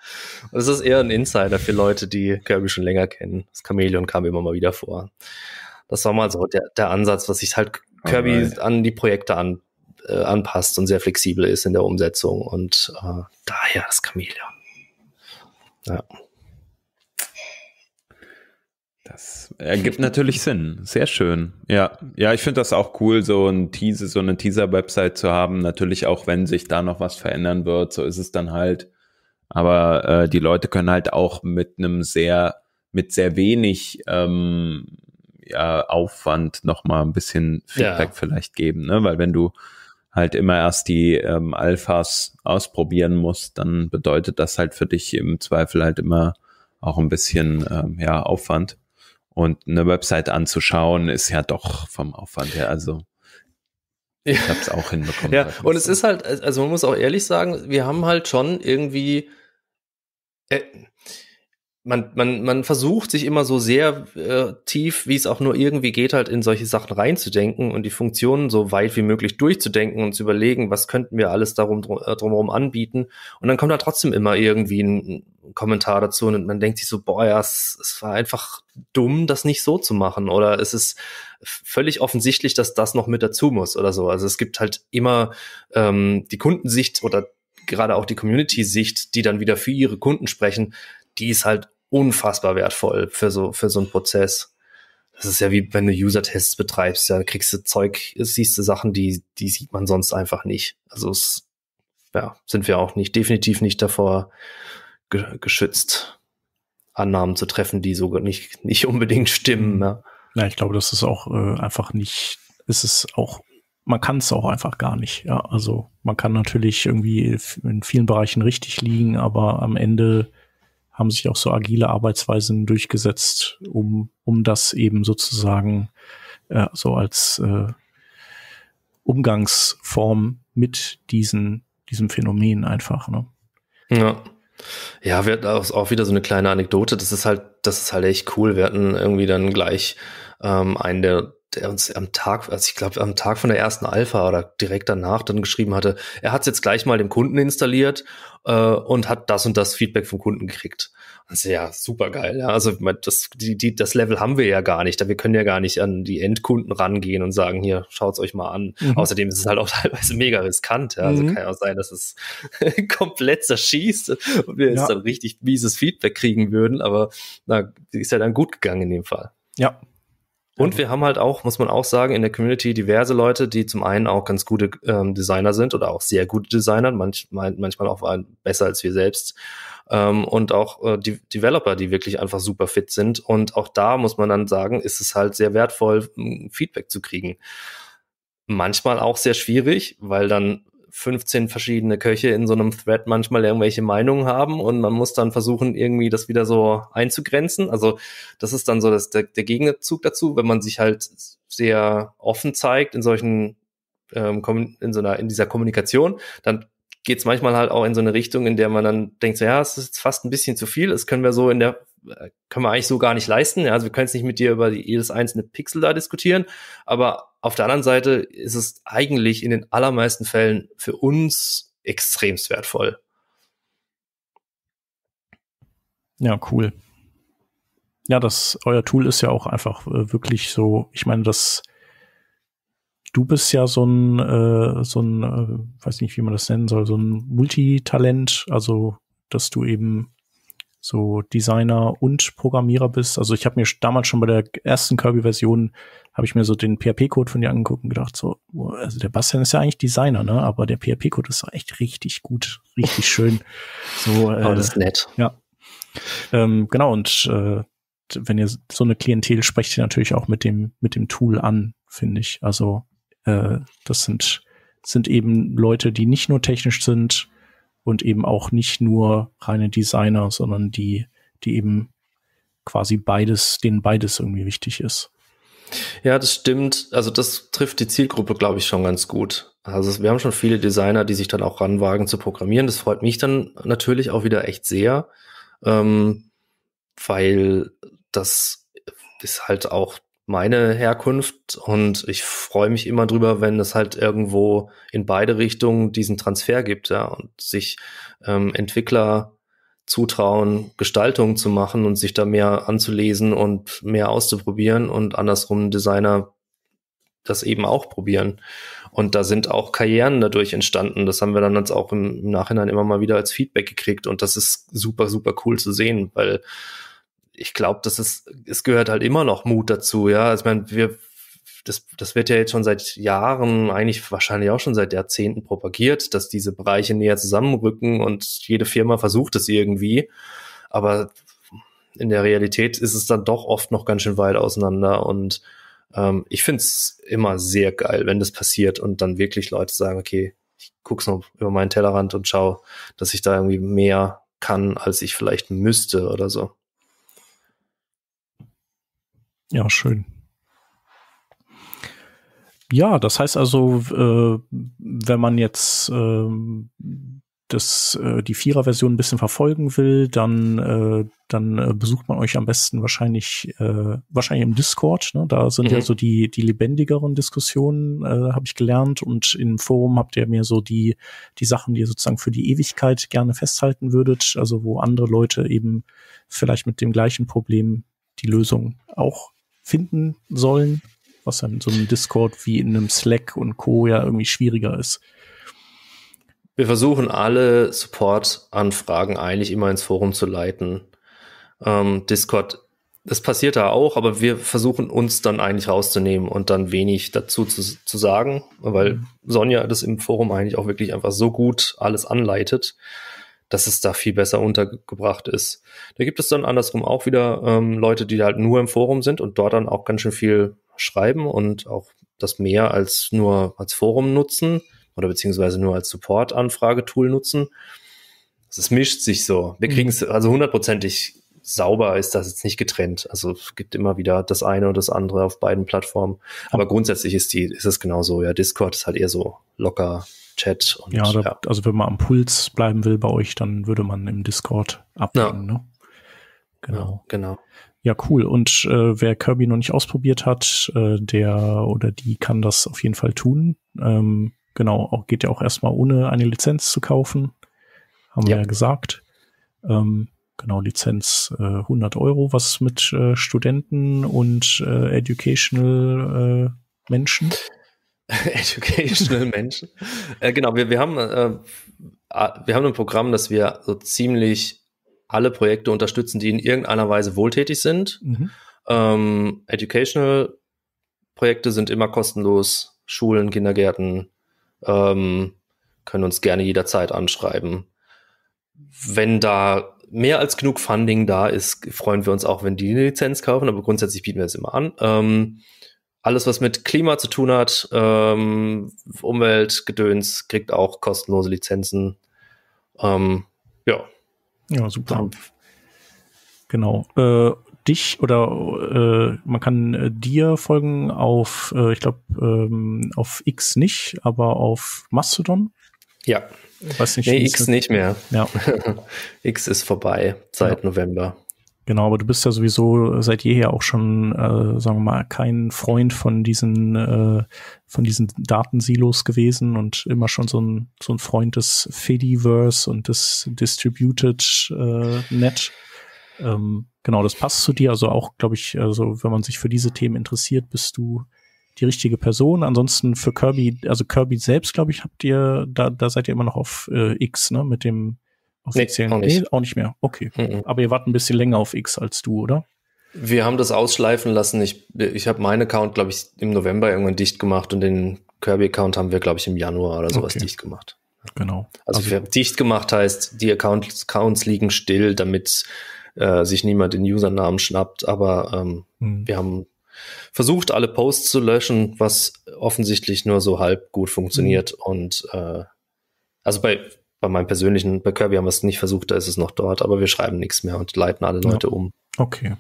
Und es ist eher ein Insider für Leute, die Kirby schon länger kennen. Das Chameleon kam immer mal wieder vor. Das war mal so der, der Ansatz, was sich halt Kirby Alright. an die Projekte an, äh, anpasst und sehr flexibel ist in der Umsetzung und äh, daher das Chameleon. Ja. Das ergibt natürlich Sinn. Sehr schön. Ja, ja, ich finde das auch cool, so ein Teaser, so eine Teaser-Website zu haben. Natürlich auch, wenn sich da noch was verändern wird, so ist es dann halt. Aber äh, die Leute können halt auch mit einem sehr, mit sehr wenig ähm, ja, Aufwand noch mal ein bisschen Feedback ja. vielleicht geben, ne? Weil wenn du halt immer erst die ähm, Alphas ausprobieren musst, dann bedeutet das halt für dich im Zweifel halt immer auch ein bisschen ähm, ja, Aufwand. Und eine Website anzuschauen ist ja doch vom Aufwand her, also. Ich ja. habe es auch hinbekommen. ja, und es ist halt, äh, also man muss auch ehrlich sagen, wir haben halt schon irgendwie, äh, man, man, man versucht sich immer so sehr äh, tief, wie es auch nur irgendwie geht, halt in solche Sachen reinzudenken und die Funktionen so weit wie möglich durchzudenken und zu überlegen, was könnten wir alles darum äh, drumherum anbieten. Und dann kommt da trotzdem immer irgendwie ein, Kommentar dazu und man denkt sich so, boah, ja, es, es war einfach dumm, das nicht so zu machen oder es ist völlig offensichtlich, dass das noch mit dazu muss oder so. Also es gibt halt immer ähm, die Kundensicht oder gerade auch die Community-Sicht, die dann wieder für ihre Kunden sprechen, die ist halt unfassbar wertvoll für so, für so einen Prozess. Das ist ja wie wenn du User-Tests betreibst, ja, kriegst du Zeug, siehst du Sachen, die, die sieht man sonst einfach nicht. Also es, ja, sind wir auch nicht, definitiv nicht davor ge geschützt, Annahmen zu treffen, die sogar nicht, nicht unbedingt stimmen. Ne? Ja, ich glaube, das ist auch äh, einfach nicht, ist es auch, man kann es auch einfach gar nicht. Ja, also man kann natürlich irgendwie in vielen Bereichen richtig liegen, aber am Ende haben sich auch so agile Arbeitsweisen durchgesetzt, um, um das eben sozusagen äh, so als äh, Umgangsform mit diesen, diesem Phänomen einfach. Ne? Ja. Ja, wir hatten auch, wieder so eine kleine Anekdote. Das ist halt, das ist halt echt cool. Wir hatten irgendwie dann gleich ähm, einen, der, der uns am Tag, also ich glaube am Tag von der ersten Alpha oder direkt danach dann geschrieben hatte, er hat es jetzt gleich mal dem Kunden installiert äh, und hat das und das Feedback vom Kunden gekriegt. Also ja, super geil. Ja. Also das, die, die, das Level haben wir ja gar nicht. Da Wir können ja gar nicht an die Endkunden rangehen und sagen, hier, schaut's euch mal an. Mhm. Außerdem ist es halt auch teilweise mega riskant. Ja. Also mhm. kann ja auch sein, dass es komplett zerschießt und wir ja. jetzt dann richtig mieses Feedback kriegen würden. Aber na, ist ja dann gut gegangen in dem Fall. Ja, und wir haben halt auch, muss man auch sagen, in der Community diverse Leute, die zum einen auch ganz gute ähm, Designer sind oder auch sehr gute Designer, manch, manchmal auch besser als wir selbst ähm, und auch äh, die Developer, die wirklich einfach super fit sind. Und auch da muss man dann sagen, ist es halt sehr wertvoll, Feedback zu kriegen. Manchmal auch sehr schwierig, weil dann 15 verschiedene Köche in so einem Thread manchmal irgendwelche Meinungen haben und man muss dann versuchen, irgendwie das wieder so einzugrenzen. Also das ist dann so das, der, der Gegenzug dazu, wenn man sich halt sehr offen zeigt in solchen ähm, in so einer in dieser Kommunikation, dann geht es manchmal halt auch in so eine Richtung, in der man dann denkt, so, ja, es ist fast ein bisschen zu viel, das können wir so in der, äh, können wir eigentlich so gar nicht leisten. Ja, also wir können es nicht mit dir über die, jedes einzelne Pixel da diskutieren, aber auf der anderen Seite ist es eigentlich in den allermeisten Fällen für uns extrem wertvoll. Ja, cool. Ja, das, euer Tool ist ja auch einfach äh, wirklich so, ich meine, das du bist ja so ein, äh, so ein, äh, weiß nicht, wie man das nennen soll, so ein Multitalent, also dass du eben so Designer und Programmierer bist. Also ich habe mir damals schon bei der ersten Kirby-Version, habe ich mir so den PHP-Code von dir angeguckt und gedacht, so, also der Bastian ist ja eigentlich Designer, ne? Aber der PHP-Code ist echt richtig gut, richtig schön. So, äh, oh, das ist nett. Ja. Ähm, genau, und äh, wenn ihr so eine Klientel sprecht ihr natürlich auch mit dem, mit dem Tool an, finde ich. Also äh, das sind, sind eben Leute, die nicht nur technisch sind und eben auch nicht nur reine Designer, sondern die, die eben quasi beides, denen beides irgendwie wichtig ist. Ja, das stimmt. Also das trifft die Zielgruppe, glaube ich, schon ganz gut. Also wir haben schon viele Designer, die sich dann auch ranwagen zu programmieren. Das freut mich dann natürlich auch wieder echt sehr, ähm, weil das ist halt auch meine Herkunft und ich freue mich immer drüber, wenn es halt irgendwo in beide Richtungen diesen Transfer gibt, ja, und sich ähm, Entwickler zutrauen, Gestaltung zu machen und sich da mehr anzulesen und mehr auszuprobieren und andersrum Designer das eben auch probieren. Und da sind auch Karrieren dadurch entstanden. Das haben wir dann jetzt auch im, im Nachhinein immer mal wieder als Feedback gekriegt und das ist super, super cool zu sehen, weil ich glaube, das ist, es gehört halt immer noch Mut dazu, ja. Also, ich meine, wir, das, das wird ja jetzt schon seit Jahren, eigentlich wahrscheinlich auch schon seit Jahrzehnten propagiert, dass diese Bereiche näher zusammenrücken und jede Firma versucht es irgendwie. Aber in der Realität ist es dann doch oft noch ganz schön weit auseinander und ähm, ich find's immer sehr geil, wenn das passiert und dann wirklich Leute sagen, okay, ich guck's noch über meinen Tellerrand und schau, dass ich da irgendwie mehr kann, als ich vielleicht müsste oder so. Ja, schön. Ja, das heißt also, äh, wenn man jetzt äh, das, äh, die Vierer-Version ein bisschen verfolgen will, dann, äh, dann äh, besucht man euch am besten wahrscheinlich, äh, wahrscheinlich im Discord. Ne? Da sind mhm. ja so die, die lebendigeren Diskussionen, äh, habe ich gelernt. Und im Forum habt ihr mehr so die, die Sachen, die ihr sozusagen für die Ewigkeit gerne festhalten würdet. Also wo andere Leute eben vielleicht mit dem gleichen Problem die Lösung auch finden sollen, was dann so einem Discord wie in einem Slack und Co. ja irgendwie schwieriger ist. Wir versuchen alle Support-Anfragen eigentlich immer ins Forum zu leiten. Ähm, Discord, das passiert da auch, aber wir versuchen uns dann eigentlich rauszunehmen und dann wenig dazu zu, zu sagen, weil mhm. Sonja das im Forum eigentlich auch wirklich einfach so gut alles anleitet dass es da viel besser untergebracht ist. Da gibt es dann andersrum auch wieder ähm, Leute, die halt nur im Forum sind und dort dann auch ganz schön viel schreiben und auch das mehr als nur als Forum nutzen oder beziehungsweise nur als support anfragetool nutzen. Es mischt sich so. Wir mhm. kriegen es also hundertprozentig sauber ist das jetzt nicht getrennt. Also es gibt immer wieder das eine und das andere auf beiden Plattformen. Aber grundsätzlich ist die, ist es genauso. Ja, Discord ist halt eher so locker Chat. Und, ja, da, ja, also wenn man am Puls bleiben will bei euch, dann würde man im Discord abhängen. Ja. Ne? Genau. Ja, genau. Ja, cool. Und äh, wer Kirby noch nicht ausprobiert hat, äh, der oder die kann das auf jeden Fall tun. Ähm, genau, auch, geht ja auch erstmal ohne eine Lizenz zu kaufen. Haben wir ja gesagt. Ähm, genau, Lizenz äh, 100 Euro, was mit äh, Studenten und äh, Educational äh, Menschen? Educational Menschen. Äh, genau, wir, wir, haben, äh, wir haben ein Programm, dass wir so ziemlich alle Projekte unterstützen, die in irgendeiner Weise wohltätig sind. Mhm. Ähm, educational Projekte sind immer kostenlos. Schulen, Kindergärten ähm, können uns gerne jederzeit anschreiben. Wenn da mehr als genug Funding da ist, freuen wir uns auch, wenn die eine Lizenz kaufen, aber grundsätzlich bieten wir es immer an. Ähm, alles, was mit Klima zu tun hat, ähm, Umweltgedöns, kriegt auch kostenlose Lizenzen. Ähm, ja. Ja, super. Genau. Äh, dich oder äh, man kann äh, dir folgen auf, äh, ich glaube, ähm, auf X nicht, aber auf Mastodon. Ja. Weiß nicht, nee, X nicht mehr. Ja. X ist vorbei seit ja. November. Genau, aber du bist ja sowieso seit jeher auch schon, äh, sagen wir mal, kein Freund von diesen, äh, von diesen Datensilos gewesen und immer schon so ein, so ein Freund des Fediverse und des Distributed äh, Net. Ähm, genau, das passt zu dir. Also auch, glaube ich, also wenn man sich für diese Themen interessiert, bist du die richtige Person. Ansonsten für Kirby, also Kirby selbst, glaube ich, habt ihr, da, da seid ihr immer noch auf äh, X, ne, mit dem Nee, auch nicht. Nee, auch nicht mehr. Okay. Mhm. Aber ihr wart ein bisschen länger auf X als du, oder? Wir haben das ausschleifen lassen. Ich, ich habe meinen Account, glaube ich, im November irgendwann dicht gemacht und den Kirby-Account haben wir, glaube ich, im Januar oder sowas okay. dicht gemacht. Genau. Also, also dicht gemacht heißt, die Accounts, Accounts liegen still, damit äh, sich niemand den Usernamen schnappt. Aber ähm, mhm. wir haben versucht, alle Posts zu löschen, was offensichtlich nur so halb gut funktioniert. Mhm. Und äh, also bei bei meinem persönlichen, bei Kirby haben wir es nicht versucht, da ist es noch dort, aber wir schreiben nichts mehr und leiten alle Leute ja. um. Okay.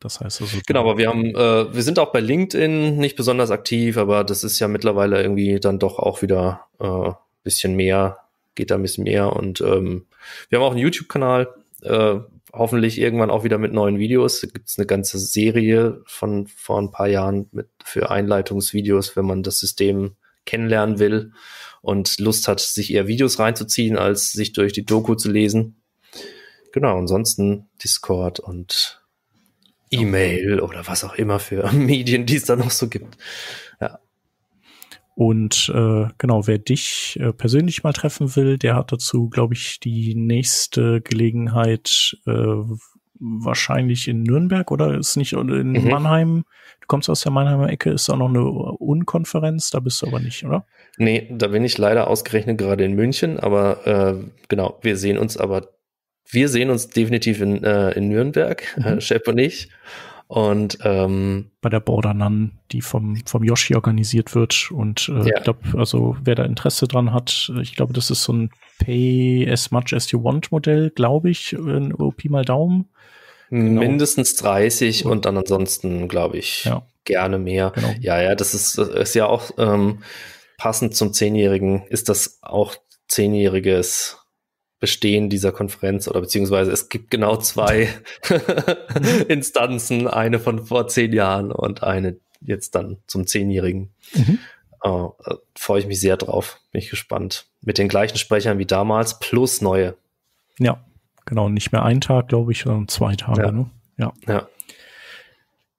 Das heißt also. Genau, aber wir haben, äh, wir sind auch bei LinkedIn nicht besonders aktiv, aber das ist ja mittlerweile irgendwie dann doch auch wieder ein äh, bisschen mehr, geht da ein bisschen mehr und ähm, wir haben auch einen YouTube-Kanal, äh, hoffentlich irgendwann auch wieder mit neuen Videos. Da gibt es eine ganze Serie von vor ein paar Jahren mit für Einleitungsvideos, wenn man das System kennenlernen will und Lust hat, sich eher Videos reinzuziehen, als sich durch die Doku zu lesen. Genau, ansonsten Discord und E-Mail oder was auch immer für Medien, die es da noch so gibt. Ja. Und äh, genau, wer dich äh, persönlich mal treffen will, der hat dazu, glaube ich, die nächste Gelegenheit äh, wahrscheinlich in Nürnberg oder ist nicht in mhm. Mannheim. Du kommst aus der Mannheimer Ecke, ist auch noch eine Unkonferenz, da bist du aber nicht, oder? Nee, da bin ich leider ausgerechnet gerade in München, aber äh, genau, wir sehen uns aber, wir sehen uns definitiv in, äh, in Nürnberg, äh, mhm. äh, Shep und ich. Und ähm, bei der Border Nun, die vom, vom Yoshi organisiert wird. Und äh, ja. ich glaube, also wer da Interesse dran hat, ich glaube, das ist so ein Pay as much as you want Modell, glaube ich, in OP mal Daumen. Genau. Mindestens 30 und dann ansonsten, glaube ich, ja. gerne mehr. Genau. Ja, ja, das ist, ist ja auch ähm, passend zum Zehnjährigen ist das auch zehnjähriges Bestehen dieser Konferenz oder beziehungsweise es gibt genau zwei Instanzen, eine von vor zehn Jahren und eine jetzt dann zum Zehnjährigen. Mhm. Uh, freue ich mich sehr drauf, bin ich gespannt. Mit den gleichen Sprechern wie damals plus neue. Ja, genau, nicht mehr ein Tag, glaube ich, sondern zwei Tage. Ja. Ne? Ja. ja.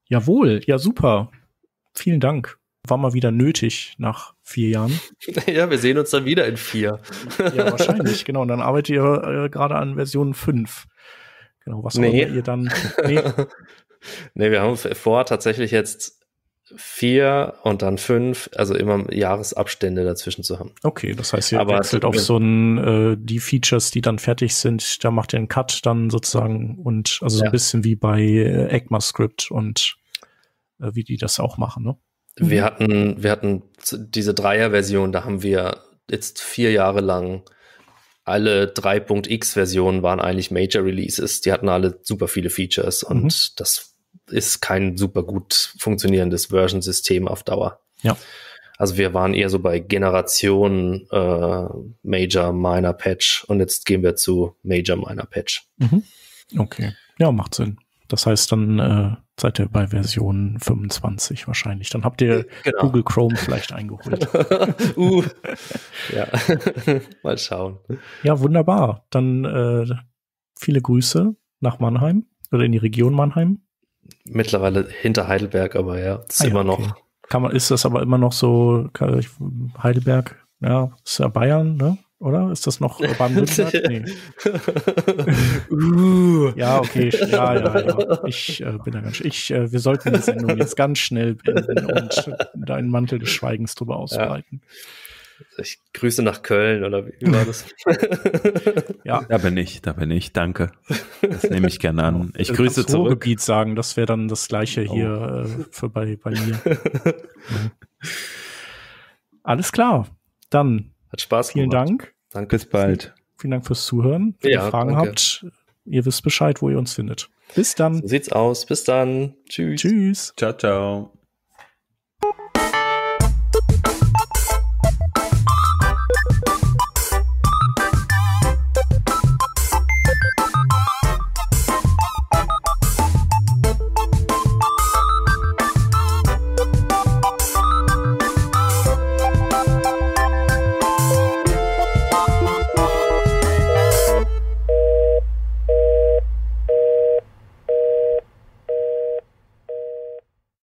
Jawohl, ja super. Vielen Dank war mal wieder nötig nach vier Jahren. Ja, wir sehen uns dann wieder in vier. Ja, wahrscheinlich, genau. Und dann arbeitet ihr äh, gerade an Version 5. Genau, was nee. ihr dann. Nee. nee, wir haben vor tatsächlich jetzt vier und dann fünf, also immer Jahresabstände dazwischen zu haben. Okay, das heißt, ihr Aber wechselt auf so ein, äh, die Features, die dann fertig sind, da macht ihr einen Cut dann sozusagen und also ja. so ein bisschen wie bei äh, ECMAScript und äh, wie die das auch machen, ne? Wir mhm. hatten, wir hatten diese Dreier-Version, da haben wir jetzt vier Jahre lang alle 3.x-Versionen waren eigentlich Major Releases. Die hatten alle super viele Features und mhm. das ist kein super gut funktionierendes Version-System auf Dauer. Ja. Also wir waren eher so bei Generation äh, Major, Minor Patch und jetzt gehen wir zu Major, Minor Patch. Mhm. Okay. Ja, macht Sinn. Das heißt, dann äh, Seid ihr bei Version 25 wahrscheinlich. Dann habt ihr äh, genau. Google Chrome vielleicht eingeholt. uh, ja, mal schauen. Ja, wunderbar. Dann äh, viele Grüße nach Mannheim oder in die Region Mannheim. Mittlerweile hinter Heidelberg, aber ja, ist ah, ja, immer noch. Kann man, ist das aber immer noch so, äh, Heidelberg, ja, ist ja Bayern, ne? oder? Ist das noch beim württemberg Nee. uh. Ja, okay. Ja, ja, ja. Ich äh, bin da ganz ich, äh, Wir sollten die Sendung jetzt ganz schnell beenden und deinen Mantel des Schweigens drüber ausbreiten. Ja. Ich grüße nach Köln, oder wie war das? ja. Da bin ich, da bin ich, danke. Das nehme ich gerne an. Ich das äh, grüße zurück. Ruhrgebiet sagen, das wäre dann das gleiche oh. hier äh, für bei, bei mir. Alles klar, dann Hat Spaß Vielen gemacht. Dank. Danke. Bis bald. Vielen Dank fürs Zuhören. Wenn ja, ihr Fragen danke. habt, ihr wisst Bescheid, wo ihr uns findet. Bis dann. So sieht's aus. Bis dann. Tschüss. Tschüss. Ciao, ciao.